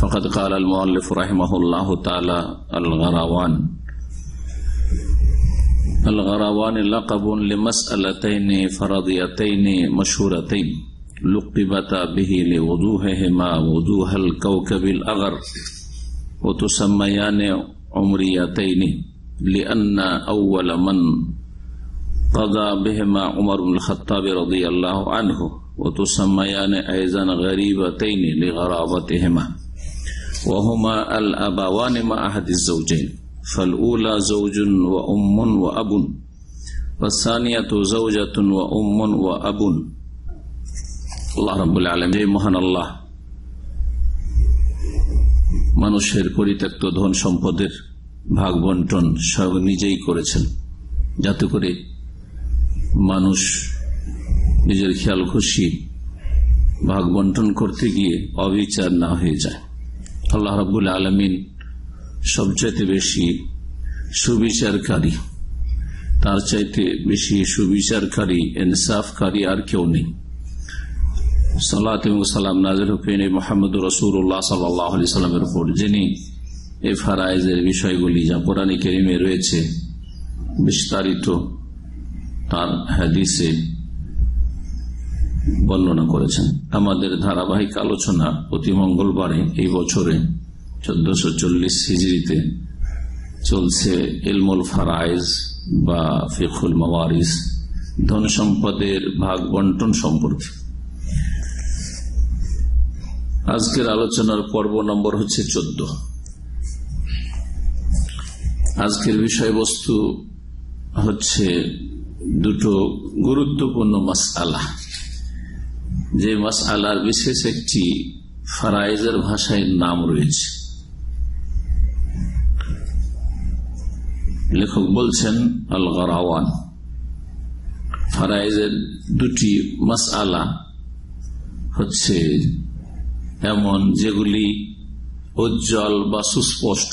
فقد قال المؤلف رحمه الله تعالى الغراوان الغراوان لقب لمسألتين فرضيتين مشهورتين لقبتا به لوضوحهما وضوح الكوكب الأغر وتسميان عمريتين لأن أول من قضى بهما عمر بن الخطاب رضي الله عنه وتسميان أيضا غريبتين لغرابتهما ওহমা আল আবা ওয়ানেমা আহাদিস জৌজাইন ফালউলা জৌজুন ওয়া উম্মন ওয়া আবুন ওয়াসানিয়াত জৌজাতুন ওয়া উম্মন ওয়া আবুন আল্লাহ রবুল আলম যে মহান আল্লাহ মানুষের পরিত্যক্ত ধন সম্পদের ভাগ বন্টন নিজেই করেছেন যাতে করে মানুষ নিজের খেয়াল খুশি ভাগ বন্টন করতে গিয়ে অবিচার না হয়ে যায় আল্লাহ রবুল আলমিন সবচাইতে বেশি সুবিচারকারী তার চাইতে বেশি সুবিচারকারী ইনসাফকারী আর কেউ নেই সাল্লাহ সালাম নাজির হুকেন মোহাম্মদ রসুল্লাহ সাল্লাহ আলি সাল্লামের উপর যিনি এ ফারাইজের বিষয়গুলি যা পুরানি কেরিমে রয়েছে বিস্তারিত তার হাদিসে বর্ণনা করেছেন আমাদের ধারাবাহিক আলোচনা প্রতি মঙ্গলবারে এই বছরে চোদ্দশো চল্লিশ সিজড়িতে চলছে এলমুল ফারাইজ বা ফিখুল মাওয়ারিস ধন সম্পদের ভাগ বন্টন সম্পর্কে আজকের আলোচনার পর্ব নম্বর হচ্ছে চোদ্দ আজকের বিষয়বস্তু হচ্ছে দুটো গুরুত্বপূর্ণ মাস আল্লাহ যে মাস আলার বিশেষ একটি ফারাইজের ভাষায় নাম রয়েছে লেখক বলছেন আল গরাওয়ান ফারাইজের দুটি মাস আলা হচ্ছে এমন যেগুলি উজ্জ্বল বা সুস্পষ্ট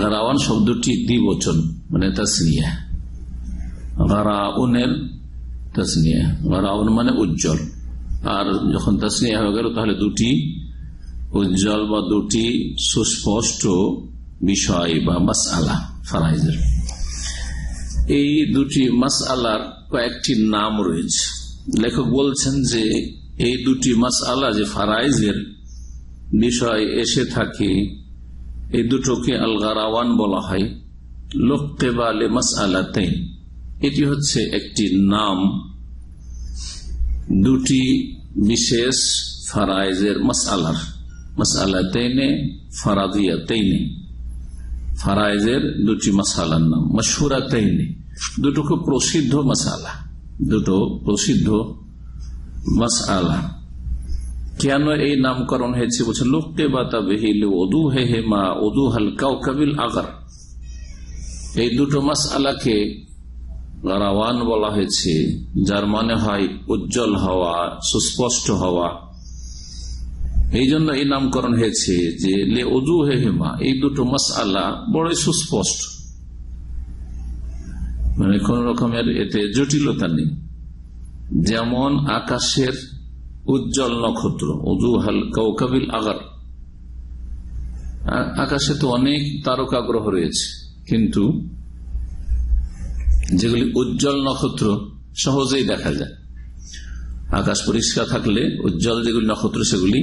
গারাওয়ান শব্দটি দ্বিবচন মানে তাসনিয়া গারাউনের তাসনিয়া রাউন মানে উজ্জ্বল আর যখন তাসনিয়া হয়ে গেল তাহলে দুটি উজ্জ্বল বা দুটি সুস্পষ্ট বিষয় বা মাস আলা ফারাইজের এই দুটি মাস আলার কয়েকটি নাম রয়েছে লেখক বলছেন যে এই দুটি মাস আলা যে ফারাইজের বিষয় এসে থাকে এই দুটোকে আলগারাওয়ান বলা হয় লোকতে বা মাস আলাতে এটি হচ্ছে একটি নাম দুটি বিশেষ ফারাইজের মাসালার মাসালাতেইনে তেইনে ফারাইজের দুটি মাসালার নাম মশহুরাতেইনে দুটো খুব প্রসিদ্ধ মাসালা দুটো প্রসিদ্ধ মাসালা কেন এই নামকরণ হয়েছে বলছে লোককে বাতা বেহিল ওদু হে হে মা ওদু হালকা কাবিল আগার এই দুটো মাস আলাকে গারাওয়ান বলা হয়েছে যার মানে হয় উজ্জ্বল হওয়া সুস্পষ্ট হওয়া এই জন্য এই নামকরণ হয়েছে যে লে অজু হেমা এই দুটো মাস আল্লাহ বড়ই সুস্পষ্ট মানে কোন রকমের এতে জটিলতা নেই যেমন আকাশের উজ্জ্বল নক্ষত্র অজু হাল কৌকাবিল আগার আকাশে তো অনেক তারকা গ্রহ রয়েছে কিন্তু যেগুলি উজ্জ্বল নক্ষত্র সহজেই দেখা যায় আকাশ পরিষ্কার থাকলে উজ্জ্বল যেগুলি নক্ষত্র সেগুলি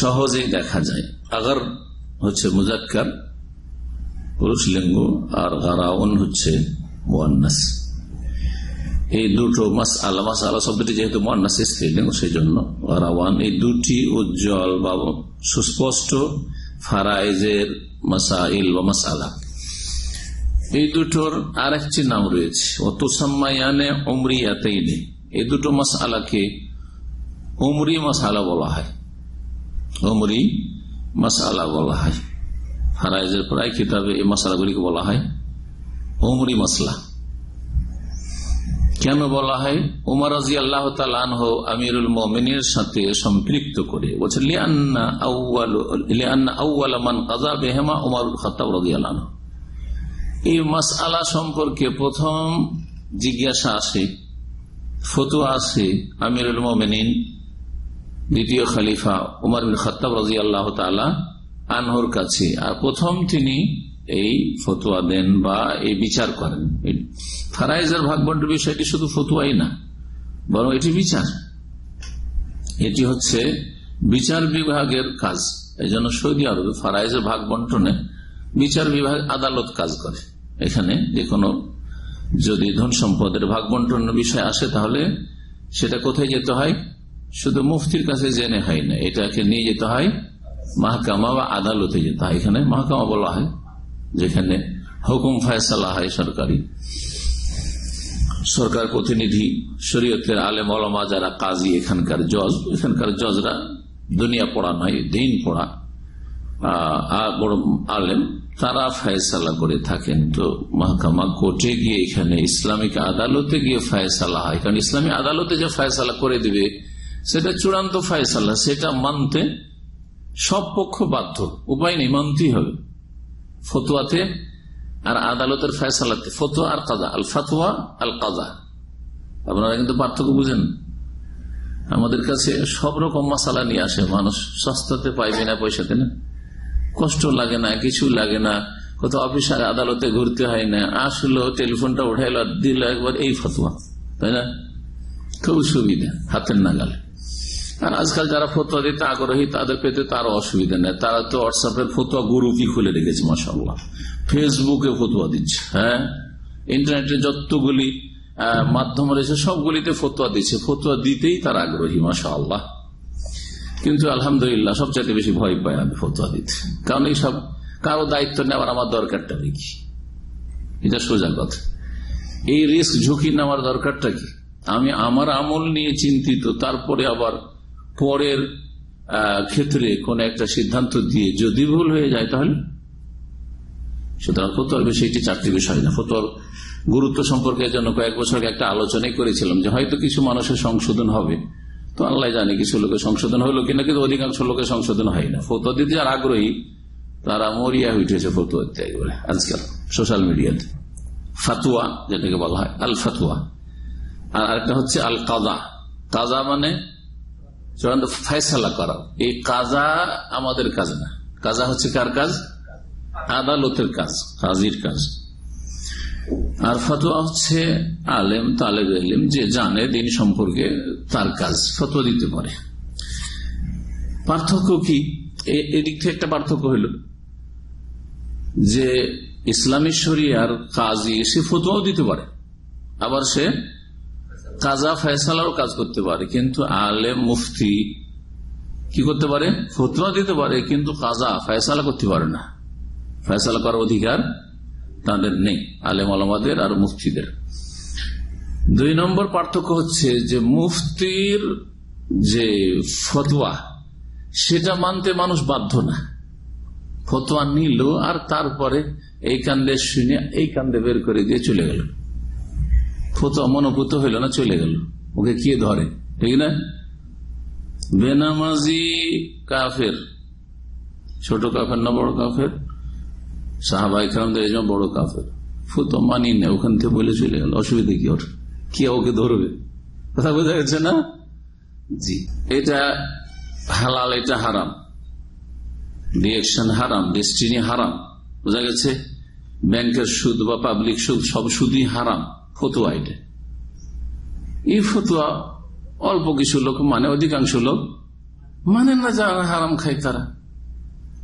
সহজেই দেখা যায় আগার হচ্ছে মুজাক্কার পুরুষ লিঙ্গ আর গারাউন হচ্ছে মোয়ান্নাস এই দুটো মাস আল্লাহ মাস আল্লাহ শব্দটি যেহেতু মোয়ান্নাস স্ত্রীলিঙ্গ সেই জন্য গারাওয়ান এই দুটি উজ্জ্বল বা সুস্পষ্ট ফারাইজের মাসাইল বা মাসালা এই দুটোর আর একটি নাম রয়েছে অতসাম্মায়ানে অমরি নেই এই দুটো মাস আলাকে অমরি মাস আলা বলা হয় অমরি মাস আলা বলা হয় ফারাইজের প্রায় কিতাবে এই মাসালাগুলিকে বলা হয় অমরি মশলা কেন বলা হয় উমার রাজি আল্লাহ তালানহ আমিরুল মমিনের সাথে সম্পৃক্ত করে বলছে লিয়ান্না আউ্লা মান কাজা বেহেমা উমারুল খতাব রাজিয়াল এই আলা সম্পর্কে প্রথম জিজ্ঞাসা আসে ফতুয়া আসে আমিরুল মোমেনিন দ্বিতীয় খালিফা উমার বিন খত্তাব রাজি আল্লাহ আনহর কাছে আর প্রথম তিনি এই ফতুয়া দেন বা এই বিচার করেন ফারাইজের ভাগ বন্ড বিষয়টি শুধু ফতুয়াই না বরং এটি বিচার এটি হচ্ছে বিচার বিভাগের কাজ এই জন্য সৌদি আরবে ফারাইজের ভাগ বন্টনে বিচার বিভাগ আদালত কাজ করে এখানে যে কোনো যদি ধন সম্পদের ভাগ বন্টন বিষয় আসে তাহলে সেটা কোথায় যেতে হয় শুধু মুফতির কাছে জেনে হয় না এটাকে নিয়ে যেতে হয় মাহকামা বা আদালতে যেতে হয় এখানে মাহকামা বলা হয় যেখানে হুকুম ফায়সালা হয় সরকারি সরকার প্রতিনিধি শরীয়তের আলেম মলমা যারা কাজী এখানকার জজ এখানকার জজরা দুনিয়া পড়া নয় দিন পড়া বড় আলেম তারা ফায়সালা করে থাকেন তো মাহকামা কোর্টে গিয়ে এখানে ইসলামিক আদালতে গিয়ে ফায়সালা হয় কারণ ইসলামী আদালতে যে ফায়সালা করে দিবে সেটা চূড়ান্ত ফায়সালা সেটা মানতে সব পক্ষ বাধ্য উপায় নেই মানতেই হবে ফতুয়াতে আর আদালতের ফায়সালাতে ফতুয়া আর কাজা আল ফাতুয়া আল কাজা আপনারা কিন্তু পার্থক্য বুঝেন আমাদের কাছে সব রকম মশালা নিয়ে আসে মানুষ সস্তাতে পাইবে না পয়সাতে না কষ্ট লাগে না কিছু লাগে না কোথাও অফিস আদালতে ঘুরতে হয় না আসলো টেলিফোনটা উঠাইল দিল একবার এই ফতোয়া তাই না খুব সুবিধা হাতের নাগালে আর আজকাল যারা ফতোয়া দিতে আগ্রহী তাদের পেতে তার অসুবিধা নেই তারা তো হোয়াটসঅ্যাপের ফতোয়া গ্রুপই খুলে রেখেছে মাসাল্লাহ ফেসবুকে ফতোয়া দিচ্ছে হ্যাঁ ইন্টারনেটে যতগুলি মাধ্যম রয়েছে সবগুলিতে ফতোয়া দিচ্ছে ফতোয়া দিতেই তার আগ্রহী মাসা আল্লাহ কিন্তু আলহামদুলিল্লাহ সবচেয়ে বেশি ভয় পাই আমি ফতোয়া দিতে কারণ এইসব কারো দায়িত্ব নেওয়ার আমার দরকারটা নেই এটা সোজা কথা এই রিস্ক ঝুঁকি নেওয়ার দরকারটা কি আমি আমার আমল নিয়ে চিন্তিত তারপরে আবার পরের ক্ষেত্রে কোন একটা সিদ্ধান্ত দিয়ে যদি ভুল হয়ে যায় তাহলে সুতরাং ফতোয়ার বেশি এটি চারটি বিষয় না ফতোয়ার গুরুত্ব সম্পর্কে জন্য কয়েক বছর আগে একটা আলোচনাই করেছিলাম যে হয়তো কিছু মানুষের সংশোধন হবে তো আল্লাহ জানে কিছু লোকের সংশোধন হলো কিনা কিন্তু অধিকাংশ লোকের সংশোধন হয় না ফতুয়া দিতে যারা আগ্রহী তারা মরিয়া উঠেছে ফতুয়া ইত্যাদি বলে আজকাল সোশ্যাল মিডিয়াতে ফাতুয়া যেটাকে বলা হয় আল ফাতুয়া আর আরেকটা হচ্ছে আল কাজা কাজা মানে চূড়ান্ত ফয়সালা করা এই কাজা আমাদের কাজ না কাজা হচ্ছে কার কাজ আদালতের কাজ কাজীর কাজ আর ফতোয়া হচ্ছে আলেম তালেব এলিম যে জানে দিন সম্পর্কে তার কাজ ফতোয়া দিতে পারে পার্থক্য কি এদিক থেকে একটা পার্থক্য হইল যে কাজী সে ফতোয়াও দিতে পারে আবার সে কাজা ফেসালাও কাজ করতে পারে কিন্তু আলেম মুফতি কি করতে পারে ফতোয়া দিতে পারে কিন্তু কাজা ফেসালা করতে পারে না ফেসালা করার অধিকার তাদের নেই আলেম আলমাদের আর মুফতিদের দুই নম্বর পার্থক্য হচ্ছে যে মুফতির যে ফতোয়া সেটা মানতে মানুষ বাধ্য না ফতোয়া নিল আর তারপরে এই কান্দে শুনে এই কান্দে বের করে দিয়ে চলে গেল ফতোয়া মনোপুত হইল না চলে গেল ওকে কে ধরে ঠিক না বেনামাজি কাফের ছোট কাফের না বড় কাফের সাহাবাই এই বড় কাফের ফুতো মানি না ওখান থেকে বলে চলে গেল অসুবিধা কি ওর কে ওকে ধরবে কথা বোঝা গেছে না জি এটা হালাল এটা হারাম রিয়েকশন হারাম ডেস্টিনি হারাম বোঝা গেছে ব্যাংকের সুদ বা পাবলিক সুদ সব সুদই হারাম ফতুয়া এটা এই ফতুয়া অল্প কিছু লোক মানে অধিকাংশ লোক মানে না যারা হারাম খায় তারা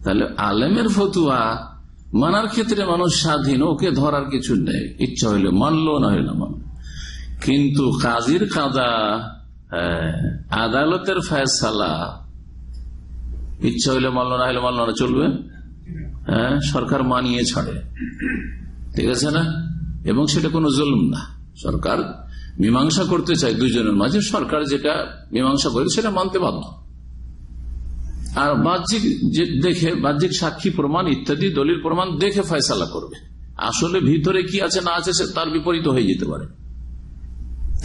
তাহলে আলেমের ফতুয়া মানার ক্ষেত্রে মানুষ স্বাধীন ওকে ধরার কিছু নেই ইচ্ছা হইলে মানলো না হইলো মানল কিন্তু কাজীর কাদা আদালতের ফেসালা ইচ্ছা হইলে মানল না হইলে মানল না চলবে হ্যাঁ সরকার মানিয়ে ছাড়ে ঠিক আছে না এবং সেটা কোনো জুলুম না সরকার মীমাংসা করতে চায় দুজনের মাঝে সরকার যেটা মীমাংসা করে সেটা মানতে বাধ্য আর বাহ্যিক দেখে বাহ্যিক সাক্ষী প্রমাণ ইত্যাদি দলিল প্রমাণ দেখে ফয়সালা করবে আসলে ভিতরে কি আছে না আছে তার বিপরীত হয়ে যেতে পারে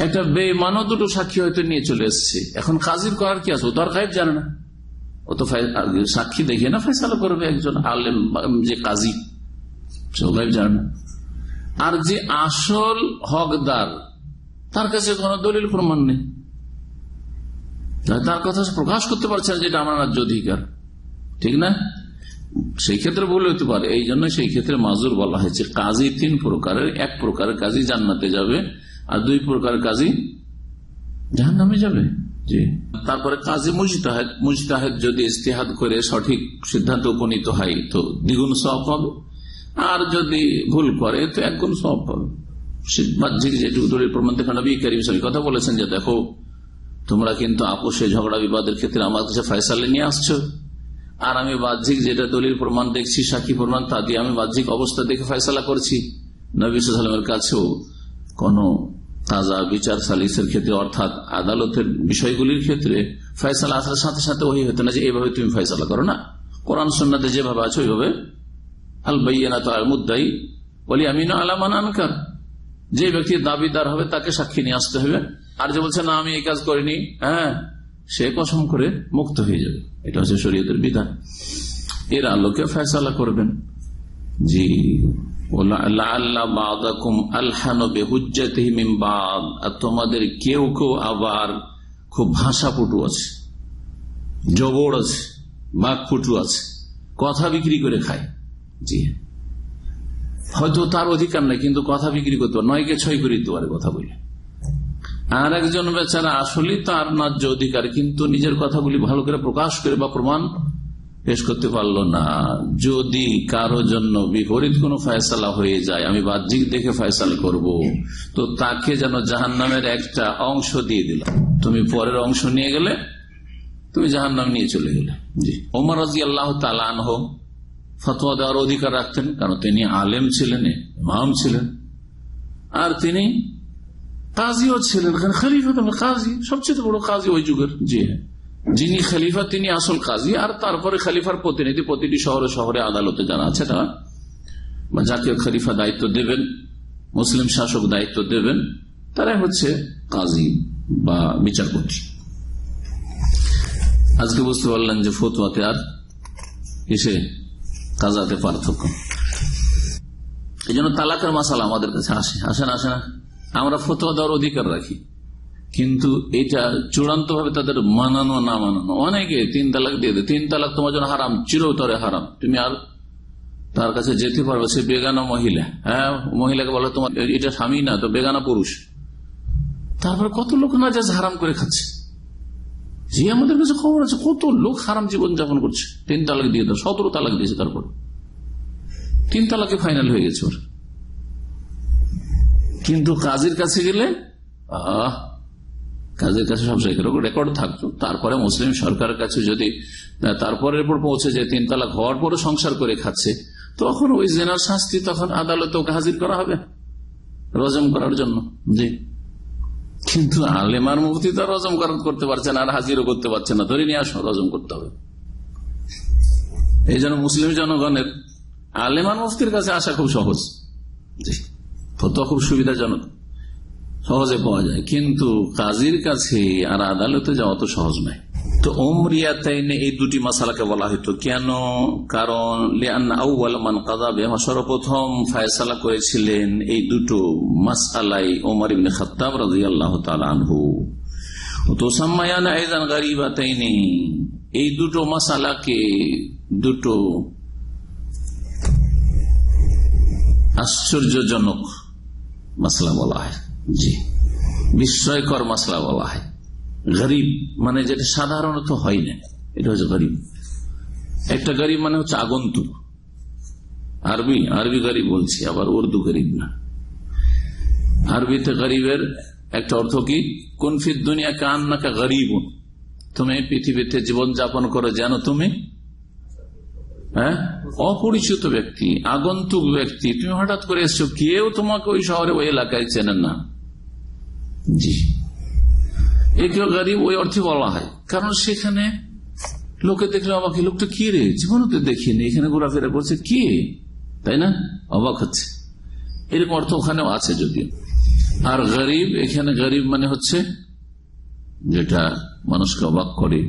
একটা বেমান দুটো সাক্ষী হয়তো নিয়ে চলে এসছে এখন কাজির করার কি আছে ও দরকার জানে না ও তো সাক্ষী দেখে না ফেসালা করবে একজন আলেম যে কাজী সবাই জানে না আর যে আসল হকদার তার কাছে কোনো দলিল প্রমাণ নেই তার কথা প্রকাশ করতে পারছে না যেটা আমার রাজ্য অধিকার ঠিক না সেই ক্ষেত্রে ভুল হতে পারে এই জন্য সেই ক্ষেত্রে মাজুর বলা হয়েছে কাজী তিন প্রকারের এক প্রকারের কাজী জান্নাতে যাবে আর দুই প্রকার কাজী জাহান নামে যাবে তারপরে কাজী মুজিদাহেদ মুজিদাহেদ যদি ইস্তেহাদ করে সঠিক সিদ্ধান্ত উপনীত হয় তো দ্বিগুণ সব হবে আর যদি ভুল করে তো একগুণ সব হবে বাহ্যিক যেটুকু প্রমাণ কথা বলেছেন যে দেখো তোমরা কিন্তু আপোষে ঝগড়া বিবাদের ক্ষেত্রে আমার কাছে ফয়সালে নিয়ে আসছো আর আমি বাহ্যিক যেটা দলিল প্রমাণ দেখছি সাক্ষী প্রমাণ তা দিয়ে আমি বাহ্যিক অবস্থা দেখে ফয়সালা করছি নবী সালামের কাছেও কোনো তাজা বিচার সালিসের ক্ষেত্রে অর্থাৎ আদালতের বিষয়গুলির ক্ষেত্রে ফয়সালা আসার সাথে সাথে ওই হতো না যে এইভাবে তুমি ফয়সালা করো না কোরআন সন্নাতে যেভাবে আছো ওইভাবে আল বাইয়ানা তার মুদ্দাই বলি আমি না আলামান যে ব্যক্তি দাবিদার হবে তাকে সাক্ষী নিয়ে আসতে হবে আর যে বলছে না আমি এই কাজ করিনি হ্যাঁ সে কসম করে মুক্ত হয়ে যাবে এটা হচ্ছে শরীয়তের বিধান এর আলোকে ফেসলা করবেন জি তোমাদের কেউ কেউ আবার খুব ভাষা পটু আছে জবর আছে বাঘ পটু আছে কথা বিক্রি করে খায় জি হয়তো তার অধিকার নাই কিন্তু কথা বিক্রি করতে পারে নয় কে ছয় করে দিতে পারে কথা বলে আর একজন বেচারা আসলেই তার ন্যায্য অধিকার কিন্তু নিজের কথাগুলি ভালো করে প্রকাশ করে বা প্রমাণ পেশ করতে পারল না যদি কারো জন্য বিপরীত কোনো ফয়সালা হয়ে যায় আমি বাহ্যিক দেখে ফয়সালা করব। তো তাকে যেন জাহান নামের একটা অংশ দিয়ে দিলাম তুমি পরের অংশ নিয়ে গেলে তুমি জাহান নাম নিয়ে চলে গেলে জি ওমর রাজি আল্লাহ হোক ফতোয়া দেওয়ার অধিকার রাখতেন কারণ তিনি আলেম ছিলেন মাম ছিলেন আর তিনি কাজীও ছিলেন খলিফাতুল কাজী সবচেয়ে বড় কাজী ওই যুগের জি হ্যাঁ। যিনি খালিফা তিনি আসল কাজী আর তারপরে খালিফার প্রতিনিধি প্রতিটি শহরে শহরে আদালতে জানা আছে না বা জাতীয় খলিফা দায়িত্ব দেবেন মুসলিম শাসক দায়িত্ব দেবেন তারা হচ্ছে কাজী বা বিচারপতি আজকে বুঝতে পারলেন যে ফতুয়াতে আর এসে কাজাতে পার্থক্য এই জন্য তালাকের মাসাল আমাদের কাছে আসে আসে না আসে না আমরা ফতোয়া দেওয়ার অধিকার রাখি কিন্তু এটা চূড়ান্ত ভাবে তাদের মানানো না মানানো অনেকে তিন তালাক দিয়ে দেয় তিন তালাক তোমার জন্য হারাম চিরতরে হারাম তুমি আর তার কাছে যেতে পারবে সে বেগানা মহিলা হ্যাঁ মহিলাকে বলো তোমার এটা স্বামী না তো বেগানা পুরুষ তারপর কত লোক না যা হারাম করে খাচ্ছে যে আমাদের কাছে খবর আছে কত লোক হারাম জীবন যাপন করছে তিন তালাক দিয়ে দেয় সতেরো তালাক দিয়েছে তারপর তিন তালাকে ফাইনাল হয়ে গেছে ওরা কিন্তু কাজের কাছে গেলে আহ কাজের কাছে সব জায়গায় রেকর্ড থাকতো তারপরে মুসলিম সরকারের কাছে যদি তারপরের পর পৌঁছে যায় তিন তালা হওয়ার পরে সংসার করে খাচ্ছে তখন ওই জেনার শাস্তি তখন আদালতে ওকে হাজির করা হবে রজম করার জন্য জি কিন্তু আলেমার মুক্তি তো রজম করতে পারছে না আর হাজিরও করতে পারছে না ধরে নিয়ে আসো রজম করতে হবে এই জন্য মুসলিম জনগণের আলেমার মুফতির কাছে আসা খুব সহজ জি ফতোয়া খুব সুবিধাজনক সহজে পাওয়া যায় কিন্তু কাজীর কাছে আর আদালতে যাওয়া তো সহজ নয় তো ওমরিয়াতে এই দুটি মাসালাকে বলা হইত কেন কারণ মান সর্বপ্রথম ফায়সালা করেছিলেন এই দুটো মাসালাই ওমর ইবিন খতাব রাজি আল্লাহ তালহু তো সাম্মায়ান আইজান নেই এই দুটো মশালাকে দুটো আশ্চর্যজনক মাসলা বলা হয় জি বিস্ময়কর মাসলা বলা হয় গরিব মানে যেটা সাধারণত হয় না এটা হচ্ছে গরিব একটা গরিব মানে হচ্ছে আগন্তুক আরবি আরবি গরিব বলছি আবার উর্দু গরিব না আরবিতে গরিবের একটা অর্থ কি কনফির দুনিয়া না গরিব তুমি পৃথিবীতে জীবন যাপন করো যেন তুমি হ্যাঁ অপরিচিত ব্যক্তি আগন্তুক ব্যক্তি তুমি হঠাৎ করে এসছো কেউ তোমাকে ওই শহরে ওই এলাকায় চেনেন না জি একে গরিব ওই অর্থে বলা হয় কারণ সেখানে লোকে দেখলে অবাক লোকটা কি রে জীবনে দেখিনি এখানে ঘোরাফেরা করছে কি তাই না অবাক হচ্ছে এরকম অর্থ ওখানেও আছে যদিও আর গরিব এখানে গরিব মানে হচ্ছে যেটা মানুষকে অবাক করে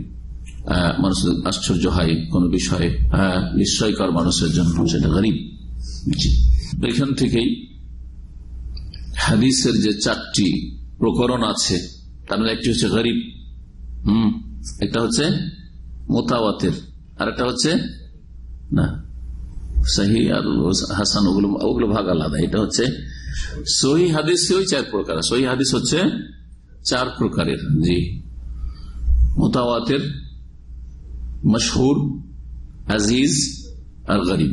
মানুষের আশ্চর্য হয় কোনো বিষয়ে নিশ্চয়কর মানুষের জন্য সেটা গরিব এখান থেকেই হাদিসের যে চারটি প্রকরণ আছে তার মধ্যে একটি হচ্ছে গরিব হম একটা হচ্ছে মোতাবাতের আর একটা হচ্ছে না সহি আর হাসান ওগুলো ওগুলো ভাগ আলাদা এটা হচ্ছে সহি হাদিস ওই চার প্রকার সহি হাদিস হচ্ছে চার প্রকারের জি মোতাবাতের মশহুর আজিজ আর গরিব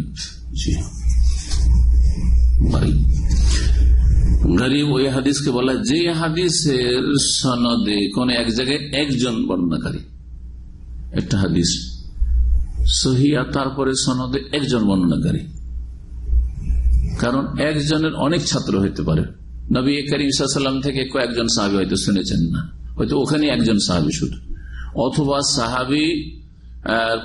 গরিব ওই হাদিসকে বলা যে হাদিসের সনদে কোন এক জায়গায় একজন বর্ণনাকারী একটা হাদিস সহিয়া তারপরে সনদে একজন বর্ণনাকারী কারণ একজনের অনেক ছাত্র হইতে পারে নবী করিমসাল্লাম থেকে কয়েকজন সাহাবি হয়তো শুনেছেন না হয়তো ওখানে একজন সাহাবি শুধু অথবা সাহাবি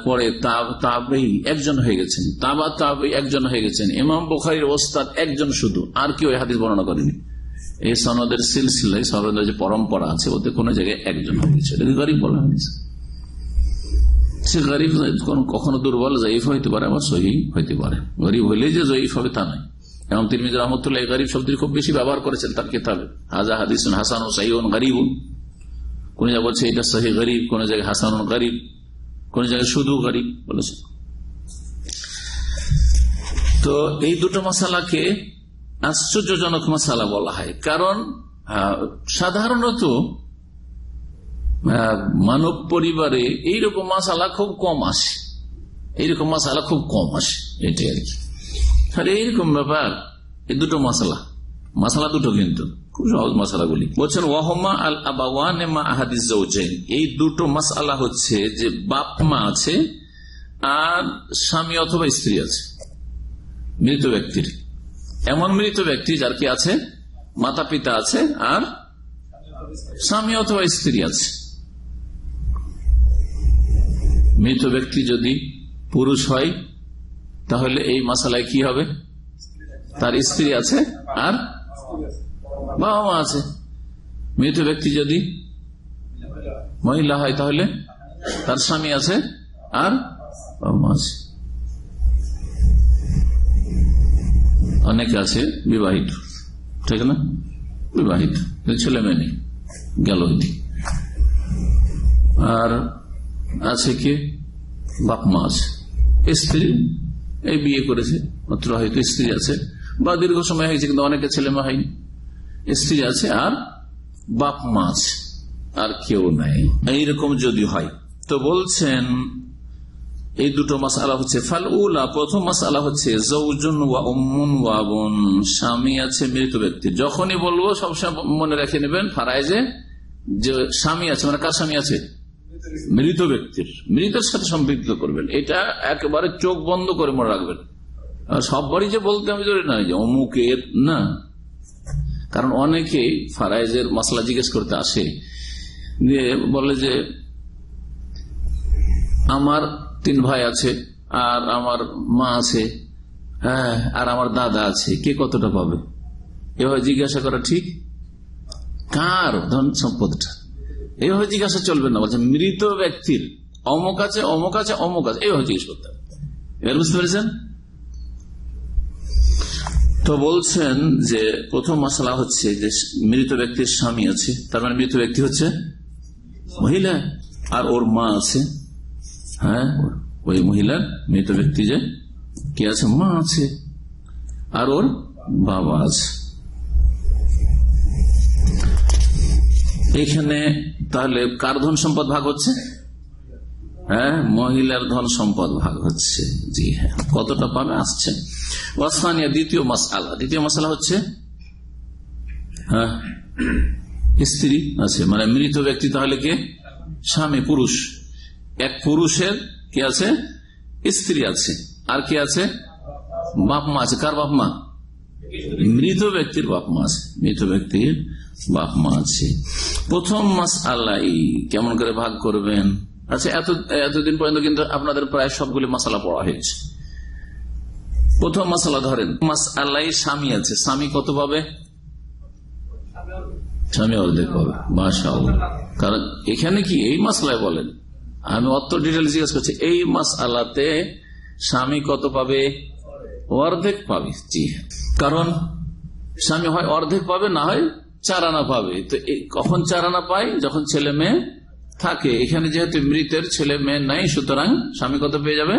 পরে তাব তাবেই একজন হয়ে গেছেন তাবা তাবেই একজন হয়ে গেছেন ইমাম বুখারির ওস্তাদ একজন শুধু আর কেউ হাদিস বর্ণনা করেনি এই সনদের সিলসিলা সনদের যে পরম্পরা আছে ওতে কোনো জায়গায় একজন হয়ে গেছে গরিব বলা হয়েছে সে গরিব কখনো দুর্বল জয়ীফ হইতে পারে আবার সহি হইতে পারে গরিব হইলে যে জয়ীফ হবে তা নয় এবং তিনি রহমতুল্লাহ গরিব শব্দটি খুব বেশি ব্যবহার করেছেন তার কিতাবে হাজা হাদিস হাসান ও সাহিউন গরিব কোন জায়গায় বলছে এটা সহি গরিব কোন জায়গায় হাসান গরিব কোন জায়গায় শুধু গরিব বলেছেন তো এই দুটো মশালাকে আশ্চর্যজনক মশালা বলা হয় কারণ সাধারণত মানব পরিবারে এইরকম মশালা খুব কম আসে এইরকম মশালা খুব কম আসে এটাই আর কি এইরকম ব্যাপার এই দুটো মশালা মশালা দুটো কিন্তু খুব সহজ মশালাগুলি বলছেন ওয়াহমা আল আবাওয়ানেমা আহাদিস এই দুটো মশালা হচ্ছে যে বাপ মা আছে আর স্বামী অথবা স্ত্রী আছে মৃত ব্যক্তির এমন মৃত ব্যক্তি যার কি আছে মাতা পিতা আছে আর স্বামী অথবা স্ত্রী আছে মৃত ব্যক্তি যদি পুরুষ হয় তাহলে এই মশালায় কি হবে তার স্ত্রী আছে আর বাবা মা আছে মৃত ব্যক্তি যদি মহিলা হয় তাহলে তার স্বামী আছে আর বাবা মা আছে অনেকে আছে বিবাহিত ঠিক না বিবাহিত ছেলে মেয়ে নেই গেল আর আছে কি বাপ মা আছে স্ত্রী এই বিয়ে করেছে মাত্র হয়তো স্ত্রী আছে বা দীর্ঘ সময় হয়েছে কিন্তু অনেকে ছেলে মেয়ে হয়নি স্ত্রী আছে আর বাপ মা আছে আর কেউ নাই এইরকম যদি হয় তো বলছেন এই দুটো মাস আলা হচ্ছে ফাল উলা প্রথম মাস আলা হচ্ছে জৌজন ওয়া অমুন ওয়া বোন স্বামী আছে মৃত ব্যক্তি যখনই বলবো সবসময় মনে রেখে নেবেন ফারাইজে যে স্বামী আছে মানে কার স্বামী আছে মৃত ব্যক্তির মৃতের সাথে সম্পৃক্ত করবেন এটা একেবারে চোখ বন্ধ করে মনে রাখবেন সববারই যে বলতে আমি জরুরি নয় যে অমুকের না কারণ অনেকেই ফারাইজের মশলা জিজ্ঞেস করতে আসে যে বলে যে আমার তিন ভাই আছে আর আমার মা আছে হ্যাঁ আর আমার দাদা আছে কে কতটা পাবে এভাবে জিজ্ঞাসা করা ঠিক কার ধন সম্পদটা এভাবে জিজ্ঞাসা চলবে না বলছে মৃত ব্যক্তির অমক আছে অমক আছে অমক আছে এভাবে জিজ্ঞেস করতে হবে এবার বুঝতে পেরেছেন তো বলছেন যে প্রথম মশলা হচ্ছে যে মৃত ব্যক্তির স্বামী আছে তার মানে মৃত ব্যক্তি হচ্ছে মহিলা আর ওর মা আছে হ্যাঁ ওই মহিলার মৃত ব্যক্তি যে কি আছে মা আছে আর ওর বাবা আছে এখানে তাহলে কার ধন সম্পদ ভাগ হচ্ছে হ্যাঁ মহিলার ধন সম্পদ ভাগ হচ্ছে জি হ্যাঁ কতটা পাবে আসছে ওয়াসমানিয়া দ্বিতীয় মশালা দ্বিতীয় মশালা হচ্ছে হ্যাঁ স্ত্রী আছে মানে মৃত ব্যক্তি তাহলে কে স্বামী পুরুষ এক পুরুষের কে আছে স্ত্রী আছে আর কে আছে বাপমা আছে কার বাপমা মৃত ব্যক্তির বাপ আছে মৃত ব্যক্তির বাপমা আছে প্রথম মাস আল্লাহ কেমন করে ভাগ করবেন আচ্ছা এত এতদিন পর্যন্ত কিন্তু আপনাদের প্রায় সবগুলি মশালা পড়া হয়েছে প্রথম মশালা ধরেন আল্লাহ স্বামী আছে স্বামী কত পাবে স্বামী অর্ধেক পাবে মাসা কারণ এখানে কি এই মশলায় বলেন আমি অত ডিটেল জিজ্ঞেস করছি এই মাস আলাতে স্বামী কত পাবে অর্ধেক পাবে জি কারণ স্বামী হয় অর্ধেক পাবে না হয় চারানা পাবে তো কখন চারানা পায় যখন ছেলে মেয়ে থাকে এখানে যেহেতু মৃতের ছেলে মেয়ে নাই সুতরাং স্বামী কত পেয়ে যাবে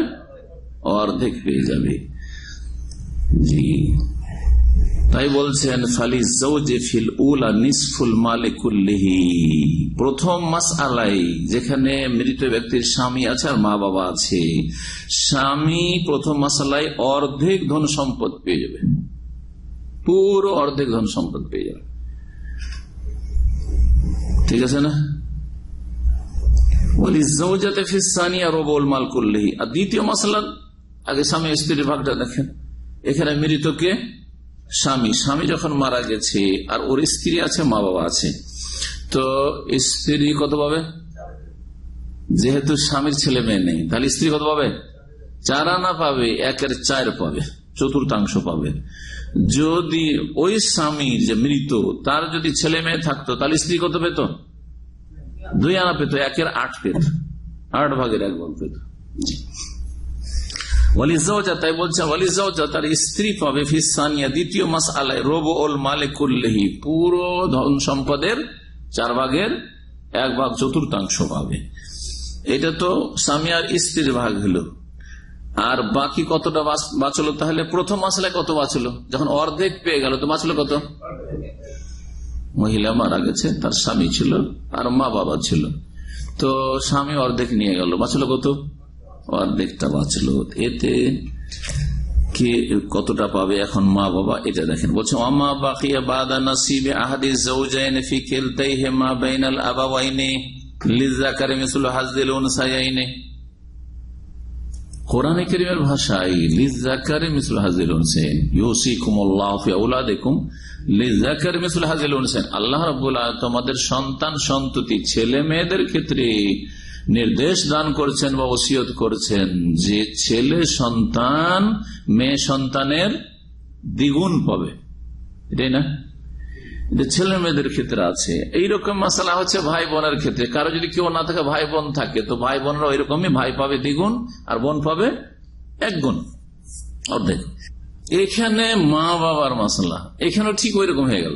অর্ধেক পেয়ে যাবে জি তাই বলছেন উল উলা নিসফুল মালিকুল্লিহি প্রথম মাস আলাই যেখানে মৃত ব্যক্তির স্বামী আছে আর মা বাবা আছে স্বামী প্রথম মাস আলাই অর্ধেক ধন সম্পদ পেয়ে যাবে পুরো অর্ধেক ধন সম্পদ পেয়ে যাবে ঠিক আছে না আর দ্বিতীয় মশলা আগে স্বামী স্ত্রীর ভাগটা দেখেন এখানে মৃতকে স্বামী স্বামী যখন মারা গেছে আর ওর স্ত্রী আছে মা বাবা আছে তো স্ত্রী কত পাবে যেহেতু স্বামীর ছেলে মেয়ে নেই তাহলে স্ত্রী কত পাবে চার আনা পাবে একের চার পাবে চতুর্থাংশ পাবে যদি ওই স্বামীর যে মৃত তার যদি ছেলে মেয়ে থাকতো তাহলে স্ত্রী কত পেত দুই আনা পেত একের আট পেত আট ভাগের এক ভাগ পেত তাই বলছে তার স্ত্রী পাবে ফিসানিয়া দ্বিতীয় মাস আলায় রোব ওল করলেহি পুরো ধন সম্পদের চার ভাগের এক ভাগ চতুর্থাংশ এটা তো স্ত্রীর ভাগ হলো আর বাকি কতটা বাঁচলো তাহলে প্রথম মাসলায় কত বাঁচলো যখন অর্ধেক পেয়ে গেল তো বাঁচলো কত মহিলা মারা গেছে তার স্বামী ছিল আর মা বাবা ছিল তো স্বামী অর্ধেক নিয়ে গেল বাঁচল কত অর্ধেকটা বাঁচলো এতে কে কতটা পাবে এখন মা বাবা এটা দেখেন বলছে অমা বাকিয়া বাদা নাসিবে আহাদি জৌজাইনে ফি খেলতেই হে মা বেইনাল আবাবাইনে লিজাকারে মিসুল হাজদিল উনসাইনে কোরআনে কেরিমের ভাষায় লিজাকারে মিসুল হাজির হোসেন ইউসি কুমল্লাহ দেখুম লিজাকারে মিসুল হাজির হোসেন আল্লাহ রবুল্লাহ তোমাদের সন্তান সন্ততি ছেলে মেয়েদের ক্ষেত্রে নির্দেশ দান করছেন বা ওসিয়ত করছেন যে ছেলে সন্তান মেয়ে সন্তানের দ্বিগুণ পাবে এটাই না যে ছেলে মেয়েদের ক্ষেত্রে আছে এইরকম মশালা হচ্ছে ভাই বোনের ক্ষেত্রে কারো যদি কেউ না থাকে ভাই বোন থাকে তো ভাই বোনরা ওই রকমই ভাই পাবে দ্বিগুণ আর বোন পাবে এক গুণ অর্ধেক এখানে মা বাবার মশলা এখানেও ঠিক ওই রকম হয়ে গেল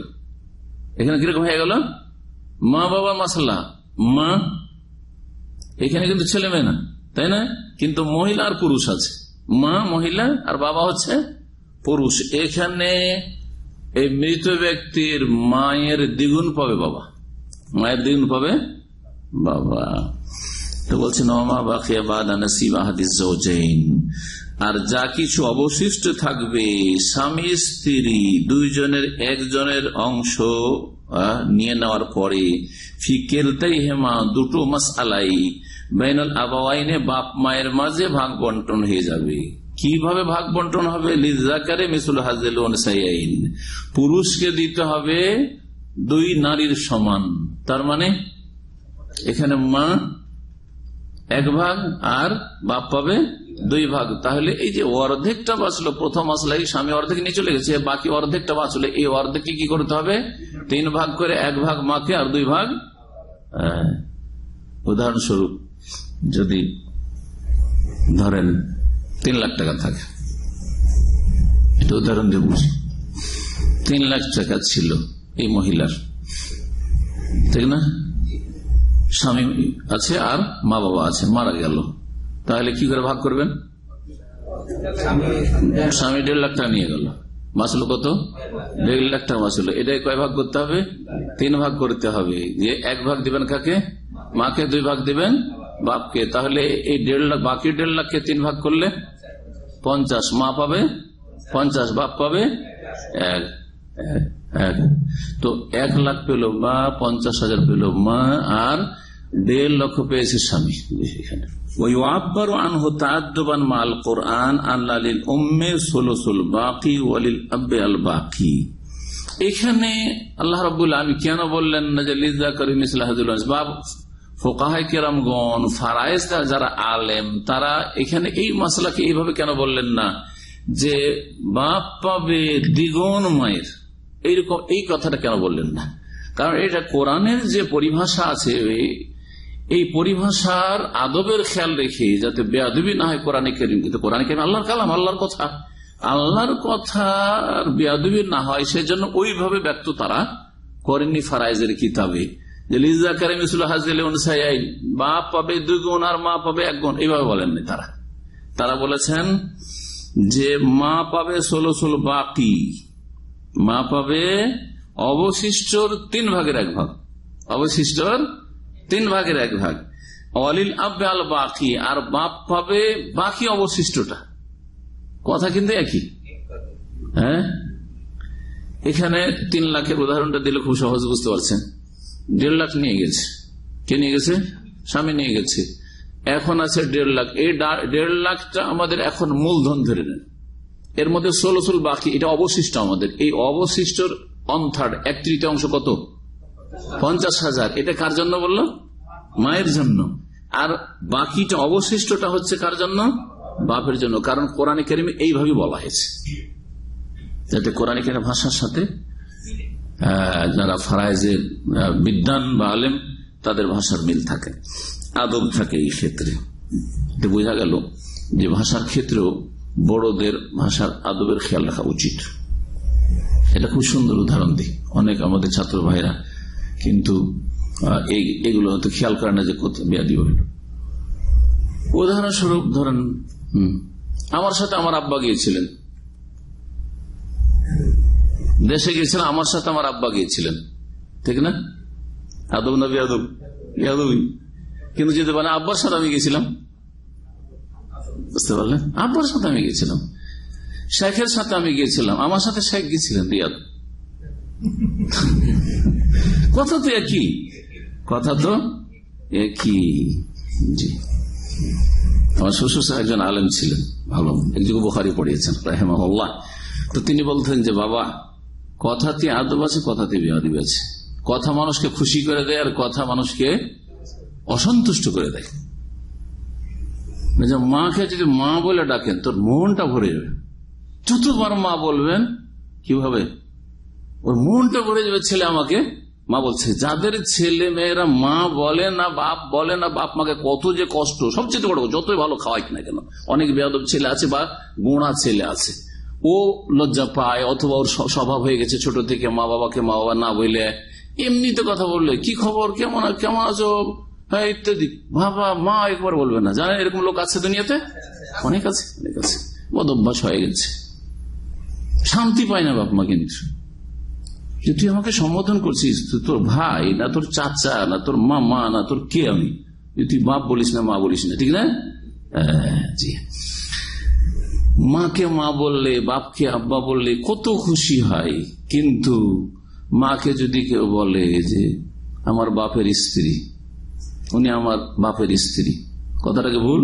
এখানে কিরকম হয়ে গেল মা বাবার মশলা মা এখানে কিন্তু ছেলে মেয়ে না তাই না কিন্তু মহিলা আর পুরুষ আছে মা মহিলা আর বাবা হচ্ছে পুরুষ এখানে এই মৃত ব্যক্তির মায়ের দ্বিগুণ পাবে বাবা মায়ের দ্বিগুণ পাবে বাবা তো বলছেন নমা বাকিয়া বাদা নসিব আর যা কিছু অবশিষ্ট থাকবে স্বামী স্ত্রী দুইজনের একজনের অংশ নিয়ে নেওয়ার পরে ফিকেলতাই হেমা দুটো মাস আলাই বেনাল আবাওয়াইনে বাপ মায়ের মাঝে ভাগ বন্টন হয়ে যাবে কিভাবে ভাগ বন্টন হবে লিজাকারে মিসুল হাজেল পুরুষকে দিতে হবে দুই নারীর সমান তার মানে এখানে মা এক ভাগ আর বাপ পাবে দুই ভাগ তাহলে এই যে অর্ধেকটা বাঁচলো প্রথম আসলে স্বামী অর্ধেক নিয়ে চলে গেছে বাকি অর্ধেকটা বাঁচলো এই অর্ধেককে কি করতে হবে তিন ভাগ করে এক ভাগ মাকে আর দুই ভাগ উদাহরণস্বরূপ যদি ধরেন তিন লাখ টাকা থাকে এটা উদাহরণ দিয়ে বুঝি তিন লাখ টাকা ছিল এই মহিলার ঠিক না স্বামী আছে আর মা বাবা আছে মারা গেল তাহলে কি করে ভাগ করবেন স্বামী দেড় লাখ টাকা নিয়ে গেল বাঁচলো কত দেড় লাখ টাকা বাঁচলো এটাই কয় ভাগ করতে হবে তিন ভাগ করতে হবে যে এক ভাগ দিবেন কাকে মাকে দুই ভাগ দিবেন বাপকে তাহলে এই দেড় লাখ বাকি দেড় লাখকে তিন ভাগ করলে পঞ্চাশ মা পাবে পঞ্চাশ বাপ পাবে এক এক তো এক লাখ পেল বা পঞ্চাশ হাজার পেল মা আর দেড় লক্ষ পেয়েছে স্বামী এখানে মাল কোরআন বাকি ওয়ালিল আল বাকি এখানে আল্লাহ রবুল্লা আমি কেন বললেন না যে লিজা করিম ইসলাহ বাপ ফোকাহাই কেরামগণ ফারায়েজ যারা আলেম তারা এখানে এই মশলাকে এইভাবে কেন বললেন না যে বাপ পাবে দ্বিগুণ মায়ের এইরকম এই কথাটা কেন বললেন না কারণ এটা কোরআনের যে পরিভাষা আছে এই পরিভাষার আদবের খেয়াল রেখে যাতে বেয়াদবি না হয় কোরআনে কেরিম কিন্তু কোরআনে কেরিম আল্লাহর কালাম আল্লাহর কথা আল্লাহর কথার বেয়াদবি না হয় সেজন্য ওইভাবে ব্যক্ত তারা করেননি ফারাইজের কিতাবে যে লিজা কারিম ইসুল হাজিল বাপ পাবে দুই গুণ আর মা পাবে এক গুণ এইভাবে বলেননি তারা তারা বলেছেন যে মা পাবে ষোলো ষোলো বাকি মা পাবে অবশিষ্টর তিন ভাগের এক ভাগ অবশিষ্টর তিন ভাগের এক ভাগ অলিল আব্বে আল বাকি আর বাপ পাবে বাকি অবশিষ্টটা কথা কিন্তু একই হ্যাঁ এখানে তিন লাখের উদাহরণটা দিলে খুব সহজ বুঝতে পারছেন দেড় লাখ নিয়ে গেছে কে নিয়ে গেছে স্বামী নিয়ে গেছে এখন আছে দেড় লাখ এই দেড় লাখটা আমাদের এখন মূলধন ধরে নেন এর মধ্যে ষোলসুল বাকি এটা অবশিষ্ট আমাদের এই অবশিষ্টর অন থার্ড এক তৃতীয় অংশ কত পঞ্চাশ হাজার এটা কার জন্য বললো মায়ের জন্য আর বাকিটা অবশিষ্টটা হচ্ছে কার জন্য বাপের জন্য কারণ কোরআনে কেরিমে এইভাবে বলা হয়েছে যাতে কোরআনে ভাষার সাথে যারা ফারাইজের বিদ্যান বা আলেম তাদের ভাষার মিল থাকে আদব থাকে এই ক্ষেত্রে বোঝা গেল যে ভাষার ক্ষেত্রেও বড়দের ভাষার আদবের খেয়াল রাখা উচিত এটা খুব সুন্দর উদাহরণ দিই অনেক আমাদের ছাত্র ভাইরা কিন্তু এগুলো হয়তো খেয়াল করে না যে বেয়াদি হইল উদাহরণস্বরূপ ধরেন আমার সাথে আমার আব্বা গিয়েছিলেন দেশে গিয়েছিলেন আমার সাথে আমার আব্বা গিয়েছিলেন ঠিক না আদব না বেয়াদব বেয়াদবি কিন্তু যদি বলে আব্বার সাথে আমি গেছিলাম বুঝতে পারলেন আব্বার সাথে আমি গেছিলাম শেখের সাথে আমি গিয়েছিলাম আমার সাথে শেখ গেছিলেন রিয়াদ কথা তো একই কথা তো একই জি আমার শ্বশুর সাহেব একজন আলেম ছিলেন ভালো একজন বোখারি পড়িয়েছেন রাহেমা তো তিনি বলতেন যে বাবা কথাতে আদব আছে কথাতে বেআব আছে কথা মানুষকে খুশি করে দেয় আর কথা মানুষকে অসন্তুষ্ট করে দেয় মাকে যদি মা বলে ডাকেন তোর মনটা ভরে যাবে যতবার মা বলবেন কিভাবে ওর মনটা ভরে যাবে ছেলে আমাকে মা বলছে যাদের ছেলে মেয়েরা মা বলে না বাপ বলে না বাপ মাকে কত যে কষ্ট সবচেয়ে বড় যতই ভালো খাওয়াই না কেন অনেক বেয়াদব ছেলে আছে বা গোড়া ছেলে আছে ও লজ্জা পায় অথবা ওর স্বভাব হয়ে গেছে ছোট থেকে মা বাবাকে মা বাবা না বললে এমনিতে কথা বললে কি খবর কেমন কেমন আছো হ্যাঁ ইত্যাদি বাবা মা একবার বলবে না জানেন এরকম লোক আছে দুনিয়াতে অনেক আছে অনেক আছে বদ অভ্যাস হয়ে গেছে শান্তি পায় না বাপ মা কিন্তু যে তুই আমাকে সম্বোধন করছিস তোর ভাই না তোর চাচা না তোর মামা না তোর কে আমি তুই বাপ বলিস না মা বলিস না ঠিক না হ্যাঁ, জি মাকে মা বললে বাপকে আব্বা বললে কত খুশি হয় কিন্তু মাকে যদি কেউ বলে যে আমার বাপের স্ত্রী উনি আমার বাপের স্ত্রী কথাটাকে ভুল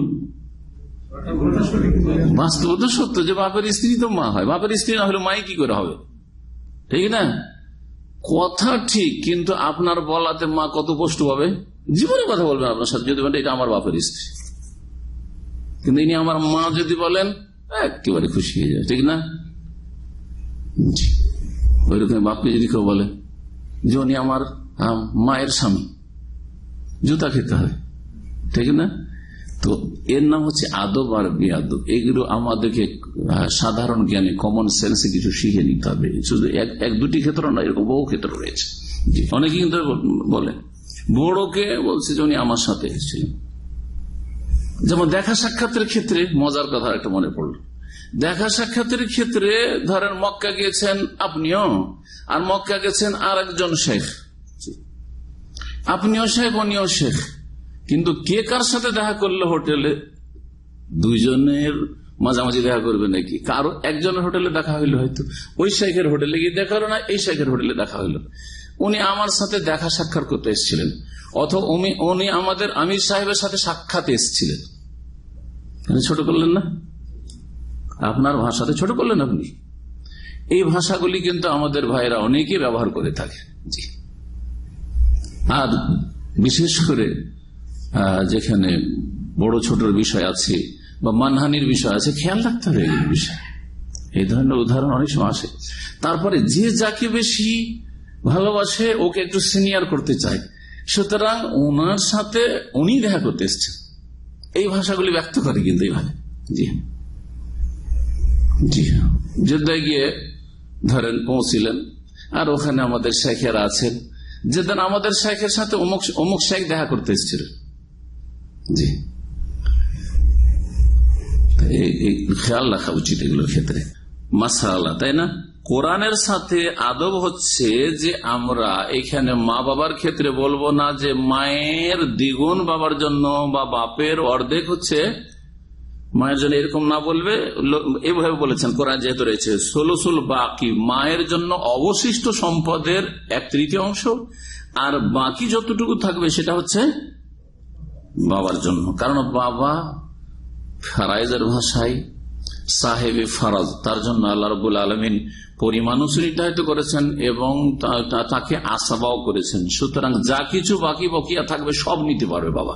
বাস্তব তো সত্য যে বাপের স্ত্রী তো মা হয় বাপের স্ত্রী না হলে মাই কি করে হবে ঠিক না কথা ঠিক কিন্তু আপনার বলাতে মা কত কষ্ট পাবে জীবনে কথা বলবেন আপনার সাথে যদি বলেন এটা আমার বাপের স্ত্রী কিন্তু ইনি আমার মা যদি বলেন একেবারে খুশি হয়ে যাবে ঠিক না ওইরকম বাপকে যদি কেউ বলে যে উনি আমার মায়ের স্বামী জুতা খেতে হবে ঠিক না তো এর নাম হচ্ছে আদব আর বেআদব এগুলো আমাদেরকে সাধারণ জ্ঞানে কমন সেন্সে কিছু শিখে নিতে হবে শুধু এক দুটি ক্ষেত্র না এরকম বহু ক্ষেত্র রয়েছে অনেকে কিন্তু বলে বড়কে বলছে যে উনি আমার সাথে এসেছিলেন যেমন দেখা সাক্ষাতের ক্ষেত্রে মজার কথা একটা মনে পড়লো দেখা সাক্ষাতের ক্ষেত্রে ধরেন মক্কা গিয়েছেন আপনিও আর মক্কা গেছেন আর একজন শেখ আপনিও শেখ উনিও শেখ কিন্তু কে কার সাথে দেখা করলে হোটেলে দুইজনের মাঝামাঝি দেখা করবে নাকি কারো একজনের হোটেলে দেখা হইলো হয়তো ওই শেখের হোটেলে গিয়ে দেখা হলো না এই শেখের হোটেলে দেখা হইলো উনি আমার সাথে দেখা সাক্ষাৎ করতে এসেছিলেন উনি আমাদের আমির সাহেবের সাথে সাক্ষাৎ এসেছিলেন ছোট করলেন না আপনার ভাষাতে ছোট করলেন আপনি এই ভাষাগুলি কিন্তু আমাদের ভাইরা অনেকে ব্যবহার করে থাকে জি আর বিশেষ করে যেখানে বড় ছোটর বিষয় আছে বা মানহানির বিষয় আছে খেয়াল রাখতে হবে এই বিষয় এই ধরনের উদাহরণ অনেক সময় আসে তারপরে যে যাকে বেশি ভালোবাসে ওকে একটু সিনিয়র করতে চায় সুতরাং ওনার সাথে উনি দেখা করতে এসছেন এই ভাষাগুলি ব্যক্ত করে কিন্তু এইভাবে জি হ্যাঁ জি হ্যাঁ যোদ্ধায় গিয়ে ধরেন পৌঁছিলেন আর ওখানে আমাদের শেখেরা আছেন যেদিন আমাদের শেখের সাথে অমুক অমুক শেখ দেখা করতে এসেছিল জি খেয়াল রাখা উচিত এগুলোর ক্ষেত্রে মাসালা তাই না কোরআনের সাথে আদব হচ্ছে যে আমরা এখানে মা বাবার ক্ষেত্রে বলবো না যে মায়ের দ্বিগুণ বাবার জন্য বা বাপের অর্ধেক হচ্ছে মায়ের জন্য এরকম না বলবে এভাবে বলেছেন কোরআন যেহেতু রয়েছে সোলসুল বাকি মায়ের জন্য অবশিষ্ট সম্পদের এক তৃতীয় অংশ আর বাকি যতটুকু থাকবে সেটা হচ্ছে বাবার জন্য কারণ বাবা ফারাইজের ভাষায় সাহেব ফরাজ তার জন্য আল্লাহ রবুল আলমিন পরিমাণ নির্ধারিত করেছেন এবং তাকে আসাবাও করেছেন সুতরাং যা কিছু বাকি বকিয়া থাকবে সব নিতে পারবে বাবা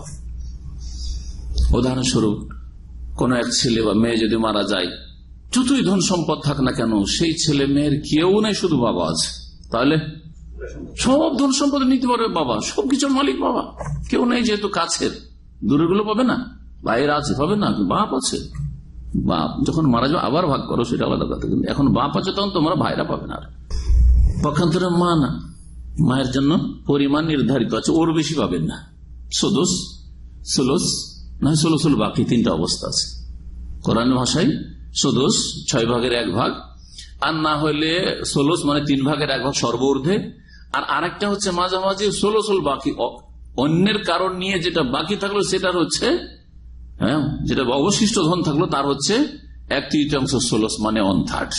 উদাহরণস্বরূপ কোন এক ছেলে বা মেয়ে যদি মারা যায় যতই ধন সম্পদ থাক না কেন সেই ছেলে মেয়ের কেউ নাই শুধু বাবা আছে তাহলে সব ধন সম্পদ নিতে পারবে বাবা সবকিছুর মালিক বাবা কেউ নেই যেহেতু কাছের দূরে গুলো পাবে না বাইরে আছে পাবে না বাপ আছে বাপ যখন মারা যাবে আবার ভাগ করো সেটা আলাদা কথা কিন্তু এখন বাপ আছে তখন তোমরা ভাইরা পাবে না পক্ষান্তরে মা না মায়ের জন্য পরিমাণ নির্ধারিত আছে ওর বেশি পাবেন না সদস ষোলস না ষোলসুল বাকি তিনটা অবস্থা আছে কোরআন ভাষায় সদস ছয় ভাগের এক ভাগ আর না হলে সোলস মানে তিন ভাগের এক ভাগ সর্বর্ধে আর আরেকটা হচ্ছে মাঝামাঝি ষোলসুল বাকি অন্যের কারণ নিয়ে যেটা বাকি থাকলো সেটার হচ্ছে হ্যাঁ যেটা অবশিষ্ট ধন থাকলো তার হচ্ছে এক তৃতীয়াংশ ষোলশ মানে অন থার্ড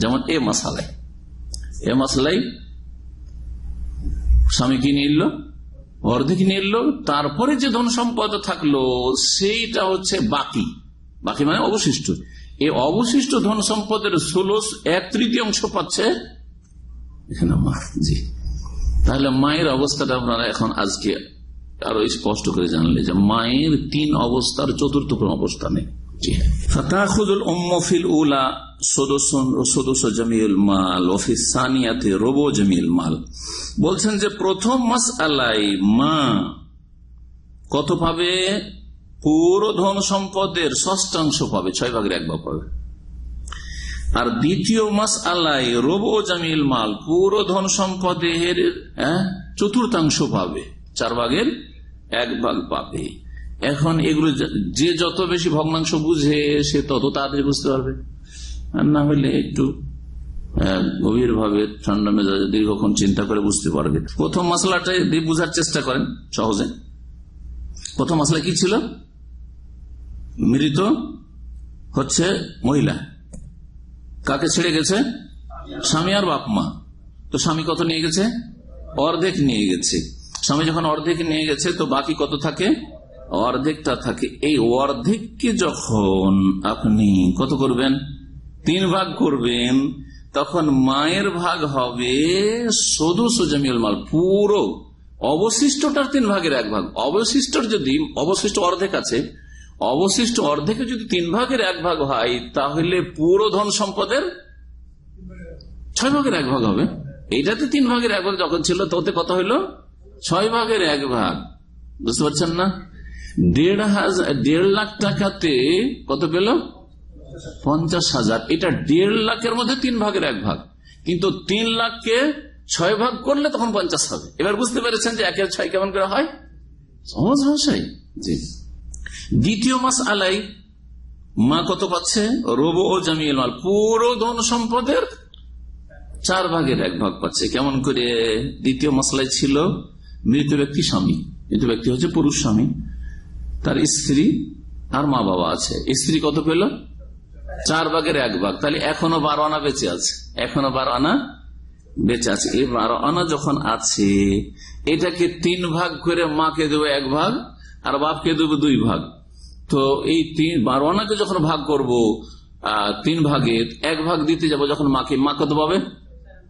যেমন এ মাসালাই এ মাসালাই স্বামী কিনে নিয়ে এলো অর্ধেক নিয়ে এলো তারপরে যে ধন সম্পদ থাকলো সেইটা হচ্ছে বাকি বাকি মানে অবশিষ্ট এই অবশিষ্ট ধন সম্পদের ষোলশ এক তৃতীয়াংশ পাচ্ছে এখানে মা জি তাহলে মায়ের অবস্থাটা আপনারা এখন আজকে আরো স্পষ্ট করে জানলে যে মায়ের তিন অবস্থার চতুর্থ ক্রম অবস্থানে বলছেন যে প্রথম মাস আলাই মা কত পাবে পুরো ধন সম্পদের ষষ্ঠাংশ পাবে ছয় ভাগের এক ভাগ পাবে আর দ্বিতীয় মাস আলাই রোব জামিল মাল পুরো ধন সম্পদের হ্যাঁ, চতুর্থাংশ পাবে চার ভাগের এক ভাগ পাবে এখন এগুলো যে যত বেশি ভগ্নাংশ বুঝে সে তত তাড়াতাড়ি বুঝতে পারবে আর না হলে একটু গভীর ভাবে ঠান্ডা মেজাজে দীর্ঘক্ষণ চিন্তা করে বুঝতে পারবে প্রথম মশলাটা দিয়ে বুঝার চেষ্টা করেন সহজে প্রথম মশলা কি ছিল মৃত হচ্ছে মহিলা কাকে ছেড়ে গেছে স্বামী আর বাপ মা তো স্বামী কত নিয়ে গেছে অর্ধেক নিয়ে গেছে স্বামী যখন অর্ধেক নিয়ে গেছে তো বাকি কত থাকে অর্ধেকটা থাকে এই অর্ধেককে যখন আপনি কত করবেন তিন ভাগ করবেন তখন মায়ের ভাগ হবে সদুস জামিউল মাল পুরো অবশিষ্টটার তিন ভাগের এক ভাগ অবশিষ্টর যদি অবশিষ্ট অর্ধেক আছে অবশিষ্ট অর্ধেকে যদি তিন ভাগের এক ভাগ হয় তাহলে পুরো ধন সম্পদের ছয় ভাগের এক ভাগ হবে এইটাতে তিন ভাগের এক ভাগ যখন ছিল তাতে কত হইলো ছয় ভাগের এক ভাগ বুঝতে পারছেন না দেড় হাজার দেড় লাখ টাকাতে কত পেল পঞ্চাশ হাজার এটা দেড় লাখের মধ্যে তিন ভাগের এক ভাগ কিন্তু তিন লাখকে ছয় ভাগ করলে তখন পঞ্চাশ হবে এবার বুঝতে পেরেছেন যে একের ছয় কেমন করে হয় সহজ ভাষাই জি দ্বিতীয় মাস আলাই মা কত পাচ্ছে রোব ও জামিল মাল পুরো ধন সম্পদের চার ভাগের এক ভাগ পাচ্ছে কেমন করে দ্বিতীয় মশলায় ছিল মৃত ব্যক্তি স্বামী মৃত ব্যক্তি হচ্ছে পুরুষ স্বামী তার স্ত্রী আর মা বাবা আছে স্ত্রী কত পেল চার ভাগের এক ভাগ তাহলে এখনো বারো আনা বেঁচে আছে এখনো বারো আনা বেঁচে আছে এই বারো আনা যখন আছে এটাকে তিন ভাগ করে মাকে দেবো এক ভাগ আর বাপকে দেবো দুই ভাগ তো এই তিন বারো আনাকে যখন ভাগ করব তিন ভাগে এক ভাগ দিতে যাব যখন মাকে মা কত পাবে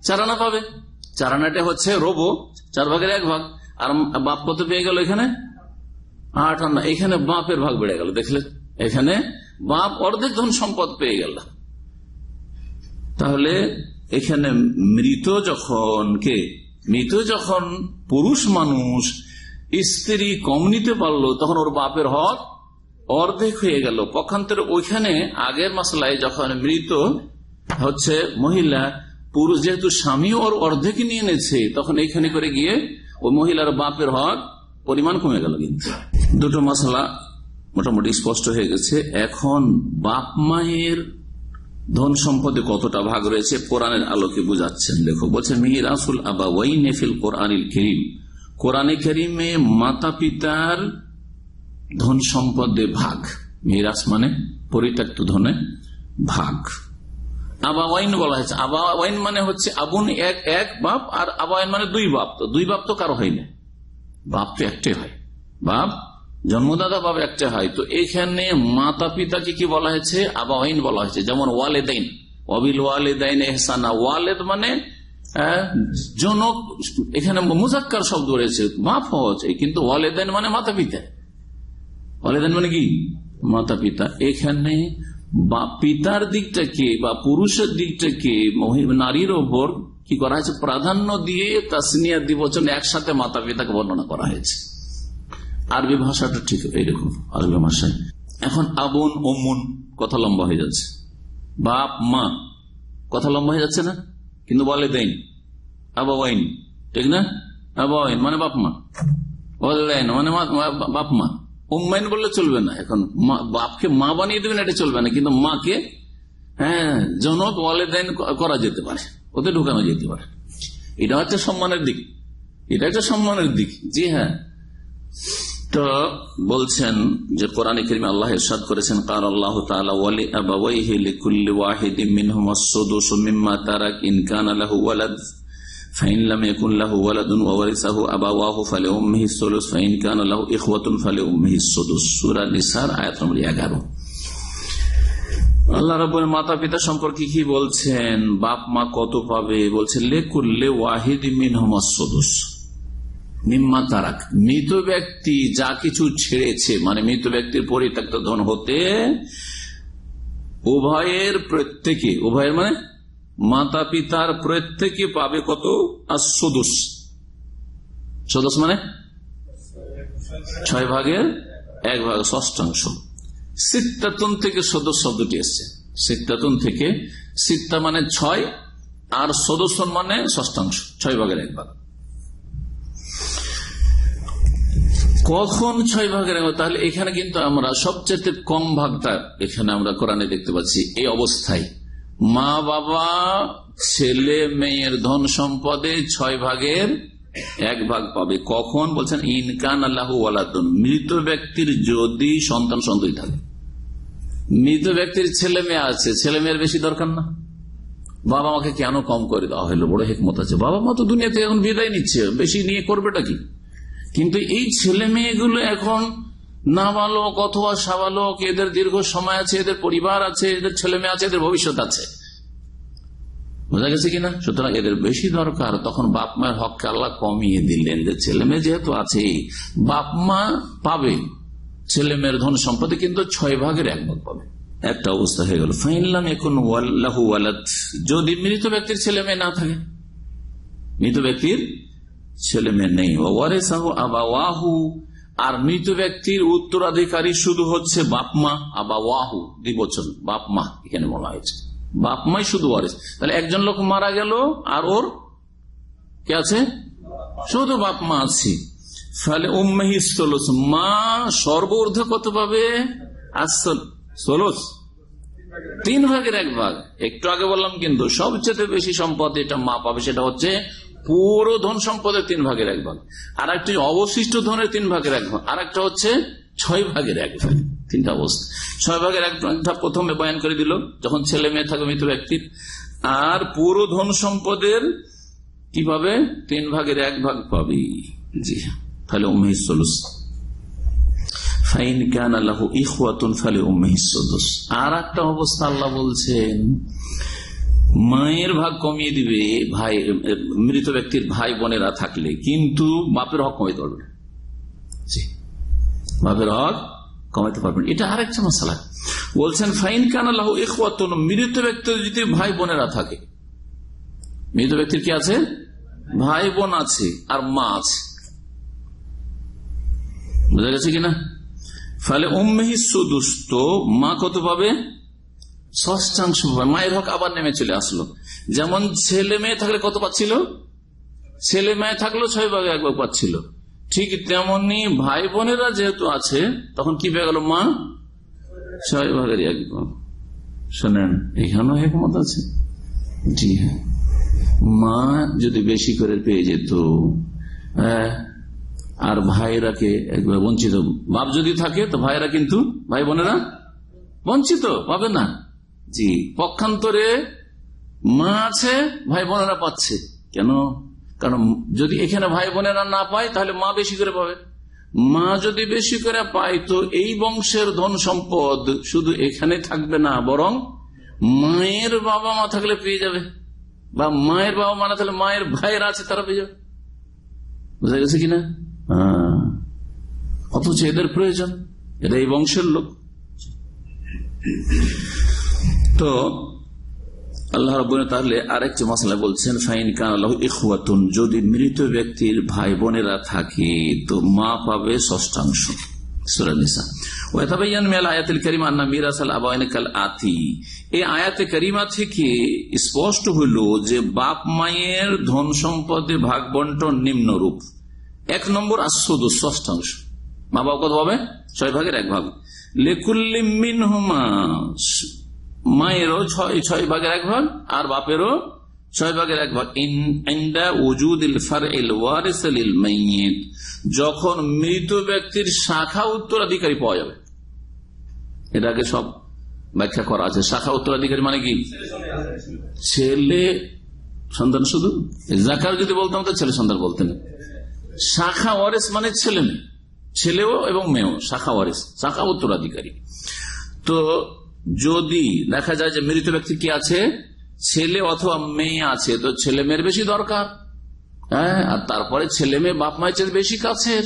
চার আনা পাবে চার আনাটা হচ্ছে রোবো চার ভাগের এক ভাগ আর বাপ কত পেয়ে গেল এখানে আট আনা এখানে বাপের ভাগ বেড়ে গেল দেখলে এখানে বাপ অর্ধেক ধন সম্পদ পেয়ে গেল তাহলে এখানে মৃত যখন কে মৃত যখন পুরুষ মানুষ স্ত্রী কম নিতে পারলো তখন ওর বাপের হক অর্ধেক হয়ে গেল পক্ষান্তর ওইখানে আগের মাসলায় যখন মৃত হচ্ছে মহিলা পুরুষ যেহেতু স্বামী ওর অর্ধেক নিয়ে নেছে তখন এইখানে করে গিয়ে ওই মহিলার বাপের হক পরিমাণ কমে গেল কিন্তু দুটো মশলা মোটামুটি স্পষ্ট হয়ে গেছে এখন বাপ মায়ের ধন সম্পদে কতটা ভাগ রয়েছে কোরআনের আলোকে বুঝাচ্ছেন দেখো বলছে আসুল আবা নেফিল কোরআনিল করিম কোরআনে করিমে মাতা পিতার ধন সম্পদে ভাগ মিরাস মানে পরিত্যক্ত ধনে ভাগ আবা ওয়াইন বলা হয়েছে আবা ওয়াইন মানে হচ্ছে আবুন এক এক বাপ আর আবা মানে দুই বাপ তো দুই বাপ তো কারো হয় না বাপ তো একটাই হয় বাপ জন্মদাতা বাপ একটা হয় তো এখানে মাতা পিতাকে কি বলা হয়েছে আবা ওয়াইন বলা হয়েছে যেমন ওয়ালেদাইন অবিল ওয়ালেদাইন এহসানা ওয়ালেদ মানে হ্যাঁ, জনক এখানে মুজাক্কার শব্দ রয়েছে বাপ হওয়া চাই কিন্তু ওয়ালেদাইন মানে মাতা পিতা ওয়ালেদাইন মানে কি মাতা পিতা এখানে বা পিতার দিকটাকে বা পুরুষের দিকটাকে নারীর ওপর কি করা হয়েছে প্রাধান্য দিয়ে তাসনিয়া দিবচন একসাথে মাতা পিতাকে বর্ণনা করা হয়েছে আরবি ভাষাটা ঠিক এইরকম আরবি ভাষায় এখন আবন মন কথা লম্বা হয়ে যাচ্ছে বাপ মা কথা লম্বা হয়ে যাচ্ছে না কিন্তু বলে দেন আবাইন ঠিক না আবাইন মানে বাপ মানে মা বলে দেন মানে বাপ মা উম্মাইন বললে চলবে না এখন বাপকে মা বানিয়ে দেবেন এটা চলবে না কিন্তু মাকে হ্যাঁ জনক ওয়ালেদাইন করা যেতে পারে ওতে ঢুকানো যেতে পারে এটা হচ্ছে সম্মানের দিক এটা হচ্ছে সম্মানের দিক জি হ্যাঁ তো বলছেন যে কোরআন করিমে আল্লাহ ইসাদ করেছেন কার আল্লাহ তাআলা ওয়ালি আবাওয়াইহি فإن لم يكن له ولد وورثه أبواه فلأمه الثلث فإن كان له إخوة فلأمه السدس আল্লাহ মাতা পিতা সম্পর্কে কি বলছেন বাপ মা কত পাবে বলছেন লেকুল্লে ওয়াহিদ মিনহুম তারাক মৃত ব্যক্তি যা কিছু ছেড়েছে মানে মৃত ব্যক্তির পরিত্যক্ত ধন হতে উভয়ের প্রত্যেকে উভয়ের মানে মাতা পিতার প্রত্যেকে পাবে কত সদস সদস মানে ছয় ভাগের এক ভাগ ষষ্ঠাংশ সিত্তাতুন থেকে সদস শব্দটি এসছে সিত্তাতুন থেকে সিত্তা মানে ছয় আর সদস্য মানে ষষ্ঠাংশ ছয় ভাগের এক ভাগ কখন ছয় ভাগের তাহলে এখানে কিন্তু আমরা সবচেয়ে কম ভাগটা এখানে আমরা কোরআনে দেখতে পাচ্ছি এই অবস্থায় মা বাবা ছেলে মেয়ের ধন সম্পদে ছয় ভাগের এক ভাগ পাবে কখন বলছেন ইনকান আল্লাহ মৃত ব্যক্তির যদি সন্তান সন্তান থাকে মৃত ব্যক্তির ছেলে মেয়ে আছে ছেলে মেয়ের বেশি দরকার না বাবা মাকে কেন কম করে দেওয়া হইলো বড় হেকমত আছে বাবা মা তো দুনিয়াতে এখন বিদায় নিচ্ছে বেশি নিয়ে করবেটা কি কিন্তু এই ছেলে মেয়েগুলো এখন নাবালক অথবা সাবালক এদের দীর্ঘ সময় আছে এদের পরিবার আছে এদের ছেলে মেয়ে আছে এদের ভবিষ্যৎ আছে বোঝা গেছে কিনা সুতরাং এদের বেশি দরকার তখন বাপ মায়ের হককে আল্লাহ কমিয়ে দিলেন যে ছেলে মেয়ে যেহেতু আছে বাপ মা পাবে ছেলে মেয়ের ধন সম্পত্তি কিন্তু ছয় ভাগের এক ভাগ পাবে একটা অবস্থা হয়ে গেল ফাইনলাম এখন ওয়ালাদ যদি মৃত ব্যক্তির ছেলে মেয়ে না থাকে মৃত ব্যক্তির ছেলে মেয়ে নেই ওয়ারেসাহু আবাহু আর মৃত ব্যক্তির উত্তরাধিকারী শুধু হচ্ছে বাপমা আবা ওয়াহু দিবচন বাপমা এখানে বলা হয়েছে বাপমাই শুধু ওয়ারিস তাহলে একজন লোক মারা গেল আর ওর কে আছে শুধু বাপমা আছে তাহলে উম্মেহি সোলস মা সর্বর্ধ কত পাবে সোলস তিন ভাগের এক ভাগ একটু আগে বললাম কিন্তু সবচেয়ে বেশি সম্পদ এটা মা পাবে সেটা হচ্ছে পুরো ধন সম্পদের তিন ভাগের এক ভাগ আর একটি অবশিষ্ট ধনের তিন ভাগের এক ভাগ আর একটা হচ্ছে ছয় ভাগের এক ভাগ তিনটা অবস্থা ছয় ভাগের এক ভাগটা প্রথমে বয়ান করে দিল যখন ছেলে মেয়ে থাকে মৃত ব্যক্তির আর পুরো ধন সম্পদের কিভাবে তিন ভাগের এক ভাগ পাবি জি তাহলে উমেহিস ফাইন কান আল্লাহ ফালে উমেহিস আর একটা অবস্থা আল্লাহ বলছেন মায়ের ভাগ কমিয়ে দিবে ভাই মৃত ব্যক্তির ভাই বোনেরা থাকলে কিন্তু বাপের হক কমাইতে পারবে না বাপের হক কমাইতে পারবেন এটা আরেকটা মশালা বলছেন ফাইন কেন আল্লাহ মৃত ব্যক্তির যদি ভাই বোনেরা থাকে মৃত ব্যক্তির কি আছে ভাই বোন আছে আর মা আছে বুঝা গেছে কিনা ফলে উম্মেহি সুদুস্ত মা কত পাবে ষষ্ঠাংশ মায়ের হক আবার নেমে চলে আসলো যেমন ছেলে মেয়ে থাকলে কত পাচ্ছিল ছেলে মেয়ে থাকলেও ছয় ভাগে এক ভাগ পাচ্ছিল ঠিক তেমনি ভাই বোনেরা যেহেতু আছে তখন কি পেয়ে গেল মা ছয় ভাগের এক ভাগ শোনেন এখানেও একমত আছে জি হ্যাঁ মা যদি বেশি করে পেয়ে যেত হ্যাঁ, আর ভাইরাকে বঞ্চিত বাপ যদি থাকে তো ভাইরা কিন্তু ভাই বোনেরা বঞ্চিত পাবে না জি পক্ষান্তরে মা আছে ভাই বোনেরা পাচ্ছে কেন কারণ যদি এখানে ভাই বোনেরা না পায় তাহলে মা বেশি করে পাবে মা যদি বেশি করে পায় তো এই বংশের ধন সম্পদ শুধু এখানে থাকবে না বরং মায়ের বাবা মা থাকলে পেয়ে যাবে বা মায়ের বাবা মা না থাকলে মায়ের ভাইয়ের আছে তারা পেয়ে যাবে বুঝা গেছে কিনা হ্যাঁ। অথচ এদের প্রয়োজন এটা এই বংশের লোক তো আল্লাহ রব তাহলে আরেকটি মশলা বলছেন ফাইন কান আল্লাহ ইকুয়াতুন যদি মৃত ব্যক্তির ভাই বোনেরা থাকে তো মা পাবে ষষ্ঠাংশ স্পষ্ট হইল যে বাপ মায়ের ধন সম্পদে ভাগ বন্টন নিম্নরূপ এক নম্বর আশ্চদ ষষ্ঠাংশ মা বাবা কত পাবে ছয় ভাগের এক ভাগ লেকুল্লিমিন হুমা মায়েরও ছয় ছয় ভাগের এক ভাগ আর বাপেরও ছয় ভাগের এক ভাগ যখন মৃত ব্যক্তির শাখা উত্তরাধিকারী পাওয়া যাবে এটাকে সব ব্যাখ্যা করা আছে শাখা উত্তরাধিকারী মানে কি ছেলে সন্তান শুধু জাকার যদি বলতাম তো ছেলে সন্তান বলতেন শাখা ওয়ারেস মানে ছেলে মেয়ে ছেলেও এবং মেয়েও শাখা ওয়ারেস শাখা উত্তরাধিকারী তো যদি দেখা যায় যে মৃত ব্যক্তি কি আছে ছেলে অথবা মেয়ে আছে তো ছেলে মেয়ের বেশি দরকার হ্যাঁ আর তারপরে ছেলে মেয়ে বাপ মায়ের বেশি কাছের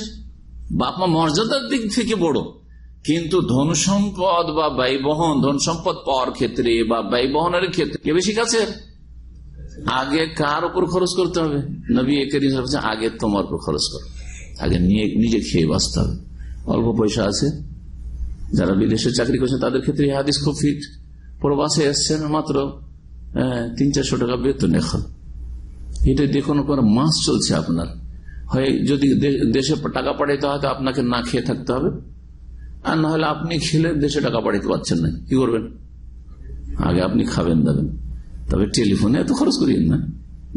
বাপ মা মর্যাদার দিক থেকে বড় কিন্তু ধন সম্পদ বা ব্যয়বহন ধন সম্পদ পাওয়ার ক্ষেত্রে বা ব্যয়বহনের ক্ষেত্রে কে বেশি কাছে আগে কার উপর খরচ করতে হবে নবী আগে তোমার উপর খরচ করো আগে নিয়ে নিজে খেয়ে বাঁচতে হবে অল্প পয়সা আছে যারা বিদেশে চাকরি করছেন তাদের ক্ষেত্রে হাদিস খুব ফিট প্রবাসে এসছেন মাত্র তিন চারশো টাকা বেতন এখন এটা দিয়ে কোনো মাস চলছে আপনার হয় যদি দেশে টাকা পাঠাইতে হয় তো আপনাকে না খেয়ে থাকতে হবে আর না হলে আপনি খেলে দেশে টাকা পাঠাইতে পারছেন না কি করবেন আগে আপনি খাবেন দাবেন তবে টেলিফোনে এত খরচ করিয়েন না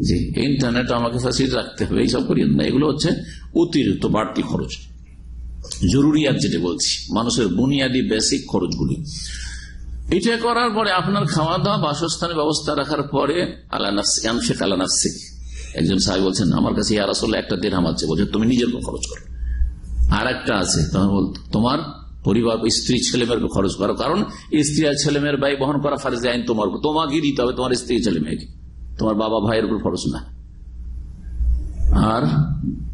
জি ইন্টারনেট আমাকে ফ্যাসিলিটি রাখতে হবে এইসব করিয়েন না এগুলো হচ্ছে অতিরিক্ত বাড়তি খরচ জরুরিয়াত যেটা বলছি মানুষের বুনিয়াদি বেসিক খরচগুলি এটা করার পরে আপনার খাওয়া দাওয়া বাসস্থানের ব্যবস্থা রাখার পরে আলানাফসিক আলানাফসিক একজন সাহেব বলছেন আমার কাছে ইয়ার আসলে একটা দেড় হামাচ্ছে বলছে তুমি নিজের খরচ করো আর একটা আছে তোমার পরিবার স্ত্রী ছেলেমেয়ের খরচ করো কারণ স্ত্রী আর ছেলেমেয়ের ব্যয় বহন করা ফারজে আইন তোমার তোমাকে দিতে হবে তোমার স্ত্রী ছেলেমেয়েকে তোমার বাবা ভাইয়ের উপর খরচ না আর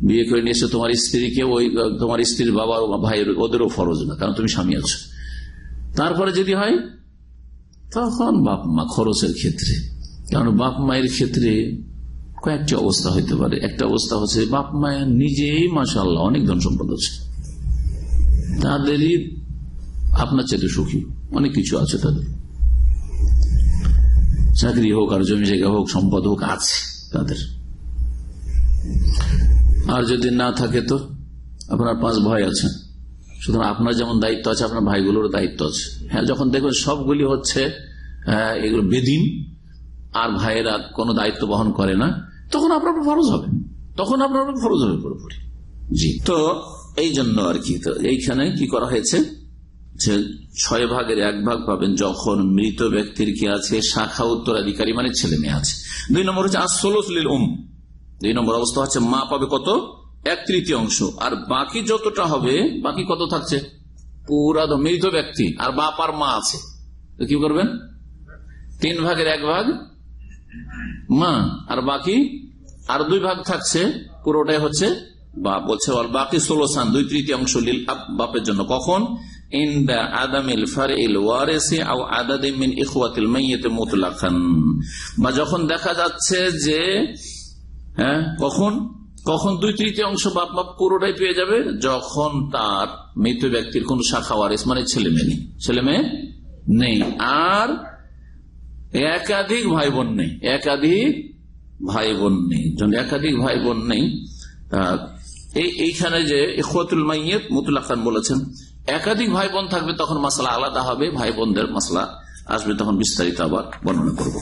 বিয়ে করে নিয়েছে তোমার স্ত্রীকে ওই তোমার স্ত্রীর বাবা ভাইয়ের ওদেরও ফরজ না কারণ তুমি স্বামী আছো তারপরে যদি হয় তখন বাপ মা খরচের ক্ষেত্রে কারণ বাপ মায়ের ক্ষেত্রে কয়েকটি অবস্থা হইতে পারে একটা অবস্থা হচ্ছে বাপ মায়ের নিজেই মাসাল্লাহ অনেক ধন সম্পদ আছে তাদেরই আপনার চেয়ে সুখী অনেক কিছু আছে তাদের চাকরি হোক আর জমি জায়গা হোক সম্পদ হোক আছে তাদের আর যদি না থাকে তো আপনার পাঁচ ভাই আছে সুতরাং আপনার যেমন দায়িত্ব আছে আপনার ভাইগুলোর দায়িত্ব আছে হ্যাঁ যখন দেখবেন সবগুলি হচ্ছে এগুলো বেদিন আর ভাইয়েরা কোনো দায়িত্ব বহন করে না তখন আপনার ফরজ হবে তখন আপনার ফরজ হবে পুরোপুরি জি তো এই জন্য আর কি তো এইখানে কি করা হয়েছে যে ছয় ভাগের এক ভাগ পাবেন যখন মৃত ব্যক্তির কি আছে শাখা উত্তরাধিকারী মানে ছেলে মেয়ে আছে দুই নম্বর হচ্ছে আসল উম দুই নম্বর অবস্থা হচ্ছে মা পাবে কত এক তৃতীয় অংশ আর বাকি যতটা হবে বাকি কত থাকছে পুরা মৃত ব্যক্তি আর বাপ আর মা আছে কি করবেন তিন ভাগের এক ভাগ মা আর বাকি আর দুই ভাগ থাকছে পুরোটাই হচ্ছে বাপ বলছে আর বাকি ষোলো সান দুই তৃতীয় অংশ লীল বাপের জন্য কখন খান বা যখন দেখা যাচ্ছে যে হ্যাঁ কখন কখন দুই তৃতীয় অংশ বাপ বাপ পুরোটাই পেয়ে যাবে যখন তার মৃত ব্যক্তির কোন শাখা ওয়ারিস মানে ছেলে মেয়ে নেই ছেলে মেয়ে নেই আর একাধিক ভাই বোন নেই একাধিক ভাই বোন নেই একাধিক ভাই বোন নেই এইখানে যে ইকুয়াতুল মাইয়ত মুতুল্লা খান বলেছেন একাধিক ভাই বোন থাকবে তখন মাসলা আলাদা হবে ভাই বোনদের মাসলা আসবে তখন বিস্তারিত আবার বর্ণনা করব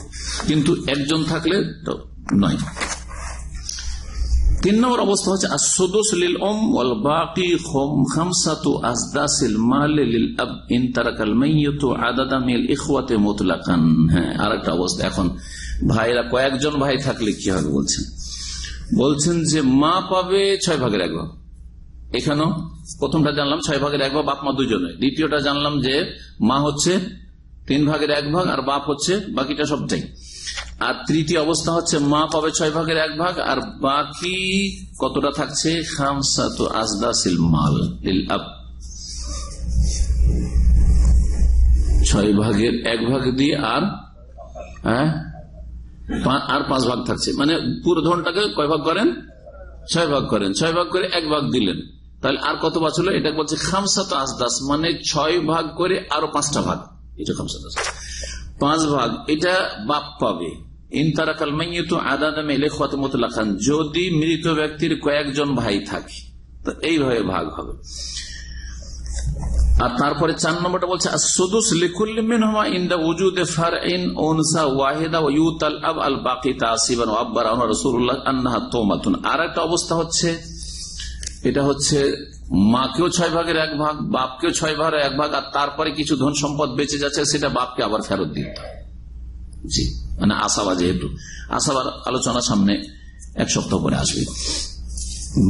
কিন্তু একজন থাকলে তো নয় তিন নম্বর অবস্থা হচ্ছে আসদুস লিল ওম বাকি খামসাতু আব ইন হ্যাঁ অবস্থা এখন কয়েকজন ভাই থাকলে কি হবে বলছেন বলছেন যে মা পাবে ছয় ভাগের এক ভাগ এখানেও প্রথমটা জানলাম ছয় ভাগের এক ভাগ বাপ মা দুজনে দ্বিতীয়টা জানলাম যে মা হচ্ছে তিন ভাগের এক ভাগ আর বাপ হচ্ছে বাকিটা সবটাই আর তৃতীয় অবস্থা হচ্ছে মা পাবে ছয় ভাগের এক ভাগ আর বাকি কতটা থাকছে মাল ছয় ভাগের এক ভাগ দিয়ে আর হ্যাঁ? আর পাঁচ ভাগ থাকছে মানে পুরো ধনটাকে কয় ভাগ করেন ছয় ভাগ করেন ছয় ভাগ করে এক ভাগ দিলেন তাহলে আর কত বাঁচলো এটা বলছে খামসা তো আসদাস মানে ছয় ভাগ করে আরো পাঁচটা ভাগ এটা খামসা পাঁচ ভাগ এটা বাপ পাবে আদাদামে লেখত আদাদ লেখান যদি মৃত ব্যক্তির কয়েকজন ভাই থাকে তো এইভাবে ভাগ হবে আর তারপরে চার নম্বরটা বলছে সুদুস সদুস লিখুল্লিমিনহমা ইন দা উজুদে ফার ইন ওনসা ওয়াহিদা ইউত আল আব আল বাকি তাসিবান আব্বার রসুল্লাহ আন্না তোমাতুন আর একটা অবস্থা হচ্ছে এটা হচ্ছে মাকেও ছয় ভাগের এক ভাগ বাপকেও ছয় ভাগের এক ভাগ আর তারপরে কিছু ধন সম্পদ বেঁচে যাচ্ছে সেটা বাপকে আবার ফেরত দিতে জি মানে আশাবা যেহেতু আশাবার আলোচনা সামনে এক সপ্তাহ পরে আসবে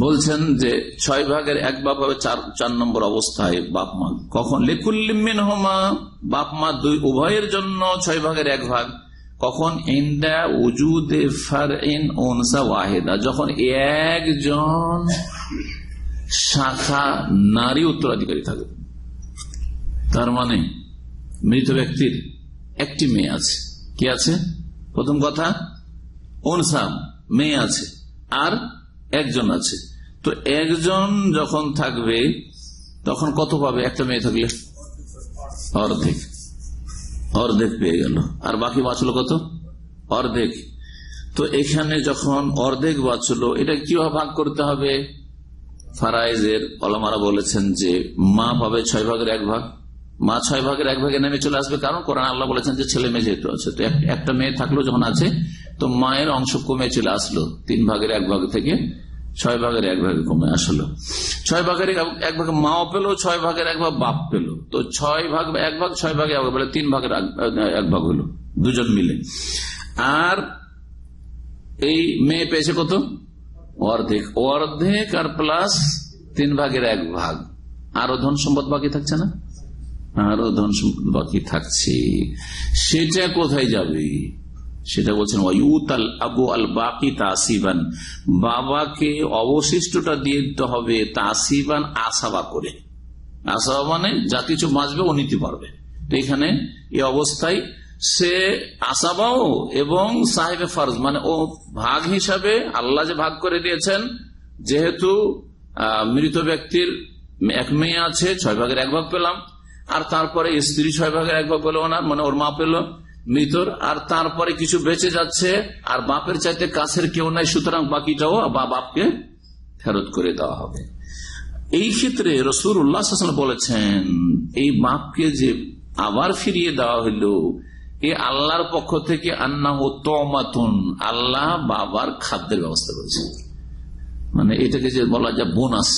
বলছেন যে ছয় ভাগের এক বাপ হবে চার চার নম্বর অবস্থায় বাপ মা কখন লিকুল্লিমিন হোমা বাপ মা দুই উভয়ের জন্য ছয় ভাগের এক ভাগ কখন ইন্দা উজুদে ফার ইন ওনসা ওয়াহেদা যখন একজন শাখা নারী উত্তরাধিকারী থাকবে তার মানে মৃত ব্যক্তির একটি মেয়ে আছে কি আছে প্রথম কথা অনসাম মেয়ে আছে আর একজন আছে তো একজন যখন থাকবে তখন কত পাবে একটা মেয়ে থাকলে অর্ধেক অর্ধেক পেয়ে গেল আর বাকি বাঁচলো কত অর্ধেক তো এখানে যখন অর্ধেক বাঁচলো এটা কিভাবে ভাগ করতে হবে ফারাইজের অলমারা বলেছেন যে মা পাবে ছয় ভাগের এক ভাগ মা ছয় ভাগের এক ভাগে নেমে চলে আসবে কারণ কোরআন আল্লাহ বলেছেন যে ছেলে মেয়ে যেহেতু আছে তো একটা মেয়ে থাকলো যখন আছে তো মায়ের অংশ কমে চলে আসলো তিন ভাগের এক ভাগ থেকে ছয় ভাগের এক ভাগে কমে আসলো ছয় ভাগের এক ভাগ মাও পেলো ছয় ভাগের এক ভাগ বাপ পেলো তো ছয় ভাগ এক ভাগ ছয় ভাগে এক ভাগ তিন ভাগের এক ভাগ হলো দুজন মিলে আর এই মেয়ে পেয়েছে কত অর্ধেক অর্ধেক আর প্লাস তিন ভাগের এক ভাগ আরো ধন সম্পদ বাকি থাকছে না আরো ধন সম্পদ বাকি থাকছে সেটা কোথায় যাবে সেটা বলছেন ওয়ুতাল আবু আল বাকি তাসিবান বাবাকে অবশিষ্টটা দিয়ে দিতে হবে তাসিবান আসাবা করে আসাবা মানে যা কিছু বাঁচবে ও নিতে পারবে তো এখানে এই অবস্থায় সে আসাবাও এবং সাহেবে ফরজ মানে ও ভাগ হিসাবে আল্লাহ যে ভাগ করে দিয়েছেন যেহেতু মৃত ব্যক্তির এক মেয়ে আছে ছয় ভাগের এক ভাগ পেলাম আর তারপরে স্ত্রী ছয় ভাগের এক ভাগ পেল ওনার মানে ওর মা পেল মৃতর আর তারপরে কিছু বেঁচে যাচ্ছে আর বাপের চাইতে কাছের কেউ নাই সুতরাং বাকিটাও বা বাপকে ফেরত করে দেওয়া হবে এই ক্ষেত্রে রসুর উল্লাহ বলেছেন এই বাপকে যে আবার ফিরিয়ে দেওয়া হইল এ আল্লাহর পক্ষ থেকে আন্না তমাতুন আল্লাহ বাবার খাদ্যের ব্যবস্থা করেছে মানে এটাকে যে বলা যায় বোনাস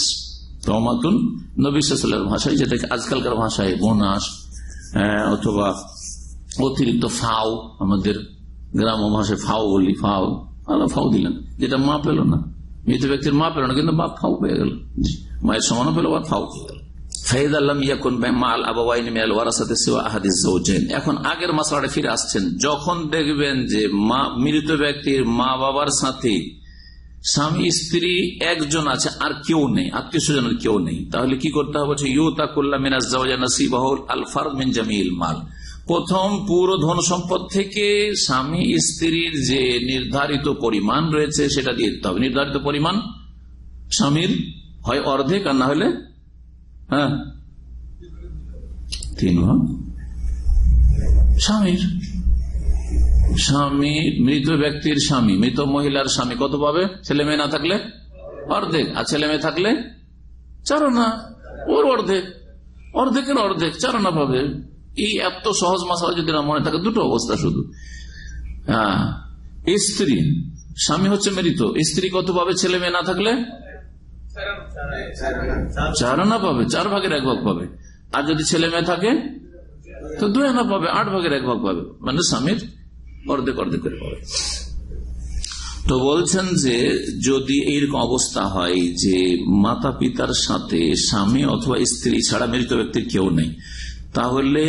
তমাতুন নবিসের ভাষায় যেটাকে আজকালকার ভাষায় বোনাস হ্যাঁ, অথবা অতিরিক্ত ফাও আমাদের গ্রাম্য ভাষায় ফাও বলি ফাও আল্লাহ ফাও দিলেন যেটা মা পেল না মৃত ব্যক্তির মা পেল না কিন্তু মা ফাও পেয়ে গেল মায়ের সমানও পেল বা ফাও পেয়ে গেল এখন আগের মাসলাটা ফিরে আসছেন যখন দেখবেন যে মা মৃত ব্যক্তির মা বাবার সাথে স্বামী স্ত্রী একজন আছে আর কেউ নেই আত্মীয় স্বজনের কেউ নেই তাহলে কি করতে হবে মাল প্রথম পুরো ধন সম্পদ থেকে স্বামী স্ত্রীর যে নির্ধারিত পরিমাণ রয়েছে সেটা দিয়ে দিতে হবে নির্ধারিত পরিমাণ স্বামীর হয় অর্ধেক আর না হলে হ্যাঁ তিন ভাগ স্বামীর স্বামী মৃত ব্যক্তির স্বামী মৃত মহিলার স্বামী কত পাবে ছেলে মেয়ে না থাকলে অর্ধেক আর ছেলে মেয়ে থাকলে চারো না ওর অর্ধেক অর্ধেকের অর্ধেক চারো না পাবে এই এত সহজ মশলা যদি না মনে থাকে দুটো অবস্থা শুধু হ্যাঁ স্ত্রী স্বামী হচ্ছে মৃত স্ত্রী কত পাবে ছেলে মেয়ে না থাকলে চার আনা পাবে চার ভাগের এক ভাগ পাবে আর যদি ছেলে মেয়ে থাকে তো দুই আনা পাবে আট ভাগের এক ভাগ পাবে মানে স্বামীর অর্ধেক অর্ধেক করে পাবে তো বলছেন যে যদি এইরকম অবস্থা হয় যে মাতা পিতার সাথে স্বামী অথবা স্ত্রী ছাড়া মৃত ব্যক্তির কেউ নেই তাহলে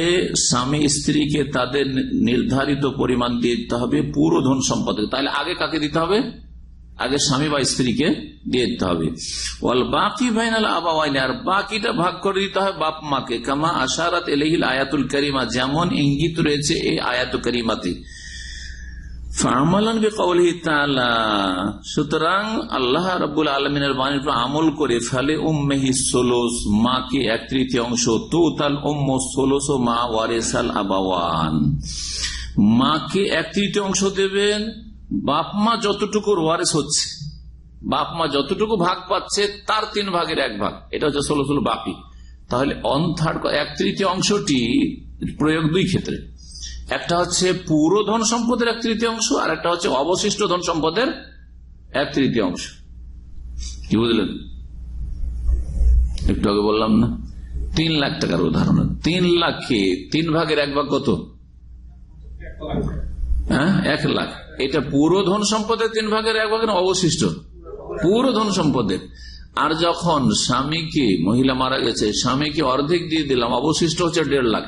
স্বামী স্ত্রীকে তাদের নির্ধারিত পরিমাণ দিতে হবে পুরো ধন সম্পদ তাহলে আগে কাকে দিতে হবে আগে স্বামী বা স্ত্রীকে দিয়ে দিতে হবে ওয়াল বাকি ভাইনাল আবাওয়াইন আর বাকিটা ভাগ করে দিতে হয় বাপ মাকে কামা আশারাত এলেহিল আয়াতুল করিমা যেমন ইঙ্গিত রয়েছে এই আয়াত করিমাতে সুতরাং আল্লাহ আমল করে ফেলে মাকে এক তৃতীয় অংশ তো তাল মা ওয়ারেসাল আবাওয়ান মাকে এক তৃতীয় অংশ দেবেন বাপ মা যতটুকুর ওয়ারেস হচ্ছে বাপ মা যতটুকু ভাগ পাচ্ছে তার তিন ভাগের এক ভাগ এটা হচ্ছে ষোলো ষোলো বাপি তাহলে অন এক তৃতীয় অংশটি প্রয়োগ দুই ক্ষেত্রে একটা হচ্ছে পুরো ধন সম্পদের এক তৃতীয় অংশ আর একটা হচ্ছে অবশিষ্ট ধন সম্পদের এক তৃতীয় অংশ কি বুঝলেন একটু আগে বললাম না তিন লাখ টাকার উদাহরণ তিন লাখে তিন ভাগের এক ভাগ কত হ্যাঁ এক লাখ এটা পুরো ধন সম্পদের তিন ভাগের এক ভাগের অবশিষ্ট পুরো ধন সম্পদের আর যখন স্বামীকে মহিলা মারা গেছে স্বামীকে অর্ধেক দিয়ে দিলাম অবশিষ্ট হচ্ছে দেড় লাখ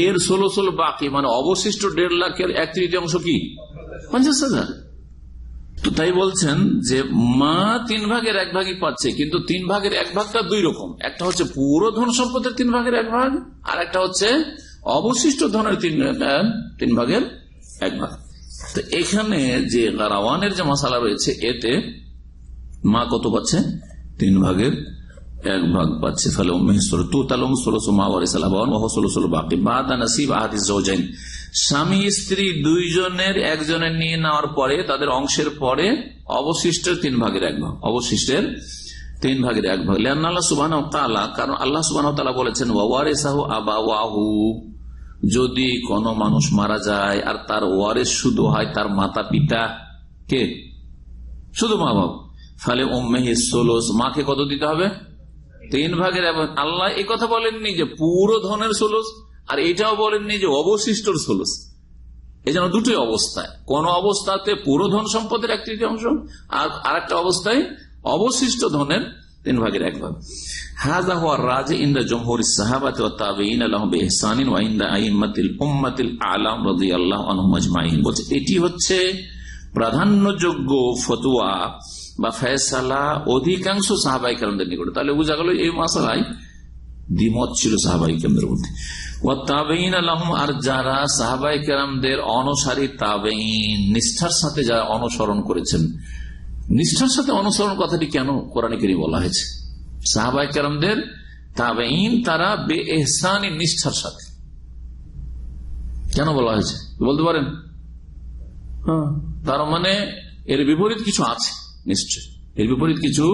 এর ষোলো ষোলো বাকি মানে অবশিষ্ট দেড় লাখের এক তৃতীয়াংশ কি পঞ্চাশ হাজার তো তাই বলছেন যে মা তিন ভাগের এক ভাগই পাচ্ছে কিন্তু তিন ভাগের এক ভাগটা দুই রকম একটা হচ্ছে পুরো ধন সম্পদের তিন ভাগের এক ভাগ আর একটা হচ্ছে অবশিষ্ট ধনের তিন তিন ভাগের এক ভাগ তো এখানে যে গারাওয়ানের যে মশালা রয়েছে এতে মা কত পাচ্ছে তিন ভাগের এক ভাগ পাচ্ছে ফলে তু নাসিব স্বামী স্ত্রী দুইজনের একজনের নিয়ে নেওয়ার পরে তাদের অংশের পরে অবশিষ্টের তিন ভাগের এক ভাগ অবশিষ্টের তিন ভাগের এক ভাগ লেন আল্লাহ সুবাহ কারণ আল্লাহ সুবাহ বলেছেন ওয়ারেসাহু আবা ওয়াহু যদি কোনো মানুষ মারা যায় আর তার ওয়ারেস শুধু হয় তার মাতা পিতা কে শুধু মা বাবা ফলে ওম্মেহি সোলস মাকে কত দিতে হবে তিন ভাগের আল্লাহ এ কথা বলেননি যে পুরো ধনের সোলস আর এটাও বলেননি যে অবশিষ্টর সোলস এই যেন দুটোই অবস্থায় কোন অবস্থাতে পুরো ধন সম্পদের একটি অংশ আর আরেকটা অবস্থায় অবশিষ্ট ধনের তিন ভাগের এক ভাগ হাজা হওয়ার রাজে ইন্দা জমহর বলছে এটি হচ্ছে প্রাধান্যযোগ্য ফতুয়া বা ফেসালা অধিকাংশ সাহাবাই কেন্দ্রের নিকটে তাহলে বোঝা গেল এই মাসালাই দ্বিমত ছিল সাহাবাই কেন্দ্রের মধ্যে আর যারা সাহাবাই কেরামদের অনসারী তাবেইন নিষ্ঠার সাথে যারা অনুসরণ করেছেন নিষ্ঠার সাথে অনুসরণ কথাটি কেন কোরআন কেরি বলা হয়েছে সাহাবাই কেরামদের তাবেইন তারা বে এহসান নিষ্ঠার সাথে কেন বলা হয়েছে বলতে পারেন হ্যাঁ। তার মানে এর বিপরীত কিছু আছে নিশ্চয় এর বিপরীত কিছু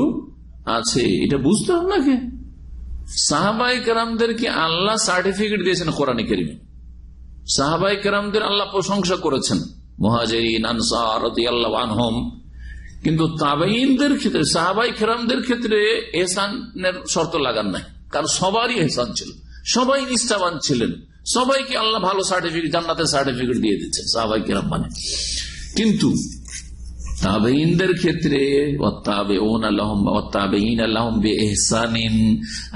আছে এটা বুঝতে হবে নাকি সাহাবাই কেরামদেরকে আল্লাহ সার্টিফিকেট দিয়েছেন কোরআন কেরিমে সাহাবাই কারামদের আল্লাহ প্রশংসা করেছেন মহাজেরিন আনসার আনহম কিন্তু তাবাইনদের ক্ষেত্রে সাহাবাই খেরামদের ক্ষেত্রে এহসানের শর্ত লাগান নাই কারণ সবারই এহসান ছিল সবাই নিষ্ঠাবান ছিলেন সবাইকে আল্লাহ ভালো সার্টিফিকেট জান্নাতে সার্টিফিকেট দিয়ে দিচ্ছে সাহাবাই খেরাম মানে কিন্তু তাবেইনদের ক্ষেত্রে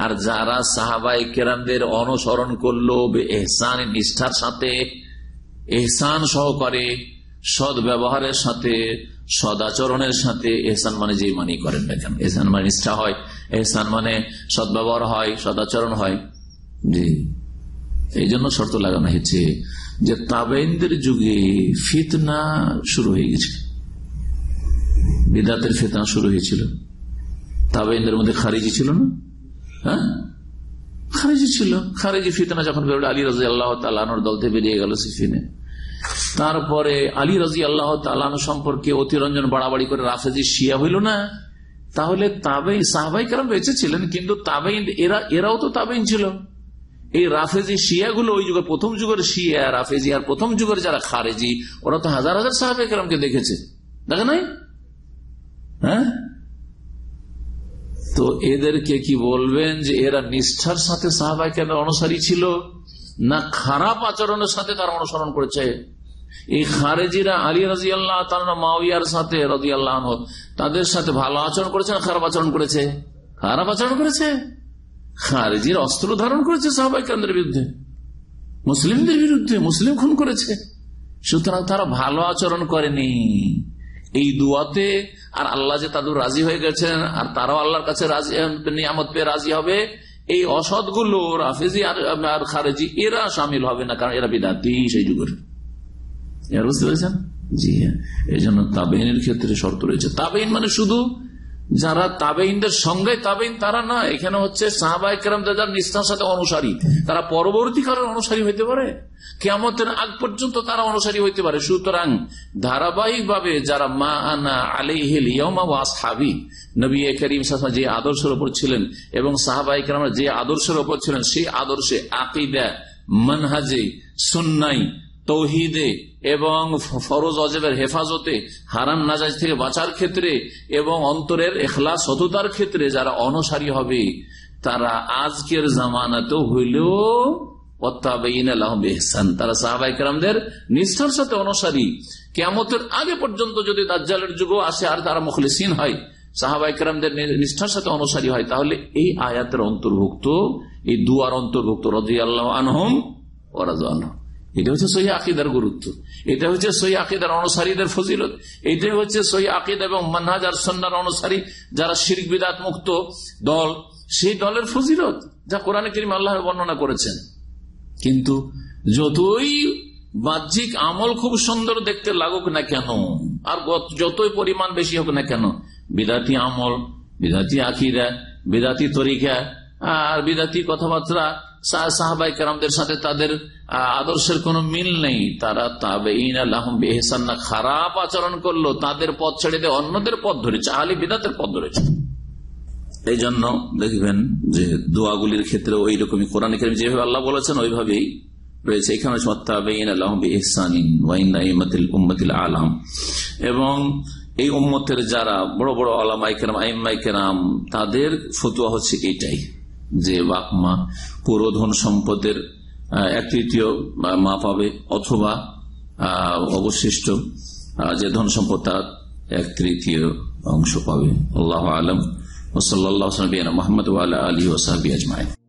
আর যারা সাহাবাই কেরামদের অনুসরণ করলো এহসান নিষ্ঠার সাথে এহসান সহকারে সদ ব্যবহারের সাথে সদাচরণের সাথে এহসান মানে যে মানি করেন না কেন এহসান মানে নিষ্ঠা হয় এহসান মানে সদ্ব্যবহার হয় সদাচরণ হয় জি এই জন্য শর্ত লাগানো হয়েছে যে তাবেন্দ্রের যুগে ফিতনা শুরু হয়ে গেছে বিদাতের ফিতনা শুরু হয়েছিল তাবেন্দ্রের মধ্যে খারিজি ছিল না হ্যাঁ খারিজি ছিল খারিজি ফিতনা যখন বেরোলো আলী রাজা আল্লাহ তালানোর দল থেকে বেরিয়ে গেল সিফিনে তারপরে আলী রাজি আল্লাহ তালান সম্পর্কে অতিরঞ্জন বাড়াবাড়ি করে রাফেজি শিয়া হইল না তাহলে তাবে সাহবাই কারণ বেঁচে ছিলেন কিন্তু তাবেইন এরা এরাও তো তাবেইন ছিল এই রাফেজি শিয়াগুলো ওই যুগের প্রথম যুগের শিয়া রাফেজি আর প্রথম যুগের যারা খারেজি ওরা তো হাজার হাজার সাহাবে কেরামকে দেখেছে দেখে নাই হ্যাঁ তো এদেরকে কি বলবেন যে এরা নিষ্ঠার সাথে সাহাবাই কেন অনুসারী ছিল না খারাপ আচরণের সাথে তারা অনুসরণ করেছে এই খারেজিরা আলী রাজি আল্লাহ মাউিয়ার সাথে রাজি আল্লাহ তাদের সাথে ভালো আচরণ করেছে না খারাপ আচরণ করেছে খারাপ আচরণ করেছে খারেজির অস্ত্র ধারণ করেছে সাহবাই কেন্দ্রের বিরুদ্ধে মুসলিমদের বিরুদ্ধে মুসলিম খুন করেছে সুতরাং তারা ভালো আচরণ করেনি এই দুয়াতে আর আল্লাহ যে তাদের রাজি হয়ে গেছেন আর তারাও আল্লাহর কাছে রাজি নিয়ামত পেয়ে রাজি হবে এই অসৎগুলো রাফেজি আর খারেজি এরা সামিল হবে না কারণ এরা বিদাতি সেই যুগের বুঝতে পেরেছেন জি হ্যাঁ এই জন্য তাবেহিনের ক্ষেত্রে শর্ত রয়েছে তাবেহীন মানে শুধু যারা তাবেইনদের সঙ্গে তাবেইন তারা না এখানে হচ্ছে সাহাবাহাম যারা নিষ্ঠার সাথে অনুসারী তারা পরবর্তীকালের অনুসারী হইতে পারে কেমন আগ পর্যন্ত তারা অনুসারী হইতে পারে সুতরাং ধারাবাহিক ভাবে যারা মা আনা আলী হিল ও নবী করিম সাহা যে আদর্শের ওপর ছিলেন এবং সাহাবাহিকরাম যে আদর্শের ওপর ছিলেন সেই আদর্শে আকিদা মানহাজে সুন্নাই তৌহিদে এবং ফরজ অজেবের হেফাজতে হারাম নাজাজ থেকে বাঁচার ক্ষেত্রে এবং অন্তরের এখলা সততার ক্ষেত্রে যারা অনসারী হবে তারা আজকের জামানাতেও হইলেও তারা নিষ্ঠার সাথে আগে পর্যন্ত যদি দাজ্জালের আসে আর হয় নিষ্ঠার সাথে অনুসারী হয় তাহলে এই আয়াতের অন্তর্ভুক্ত এই দুয়ার অন্তর্ভুক্ত রাজি আনহম ওরাজ আনহম এটা হচ্ছে সহি আকিদার গুরুত্ব এটা হচ্ছে সহি আকিদার অনুসারীদের ফজিলত এটাই হচ্ছে সহি আকিদ এবং মানহাজ আর সন্ন্যার অনুসারী যারা শির বিদাত মুক্ত দল সেই দলের ফজিলত যা কোরআন করিম আল্লাহ বর্ণনা করেছেন কিন্তু যতই বাহ্যিক আমল খুব সুন্দর দেখতে লাগুক না কেন আর যতই পরিমাণ বেশি হোক না কেন বিদাতি আমল বিদাতি আকিরা বিদাতি তরিকা আর বিদাতি কথাবার্তা সাহাবাই কেরামদের সাথে তাদের আদর্শের কোনো মিল নেই তারা তাবেইন আল্লাহম না খারাপ আচরণ করলো তাদের পথ ছেড়ে দিয়ে অন্যদের পথ ধরেছে আলী বিদাতের পথ ধরেছে এই জন্য দেখবেন যে দোয়াগুলির ক্ষেত্রে ওই রকমই কোরআন যেভাবে আল্লাহ বলেছেন ওইভাবেই রয়েছে এখানে আলাম এবং এই উম্মতের যারা বড় বড় আলামাইকেরাম আইমাইকেরাম তাদের ফতুয়া হচ্ছে এটাই যে বাপ মা পুরো ধন সম্পদের এক তৃতীয় মা পাবে অথবা অবশিষ্ট যে ধন সম্পদ তার এক তৃতীয় অংশ পাবে আল্লাহ আলম ও সাল্লাহ মোহাম্মদ আলী ওসাহাবি আজমাই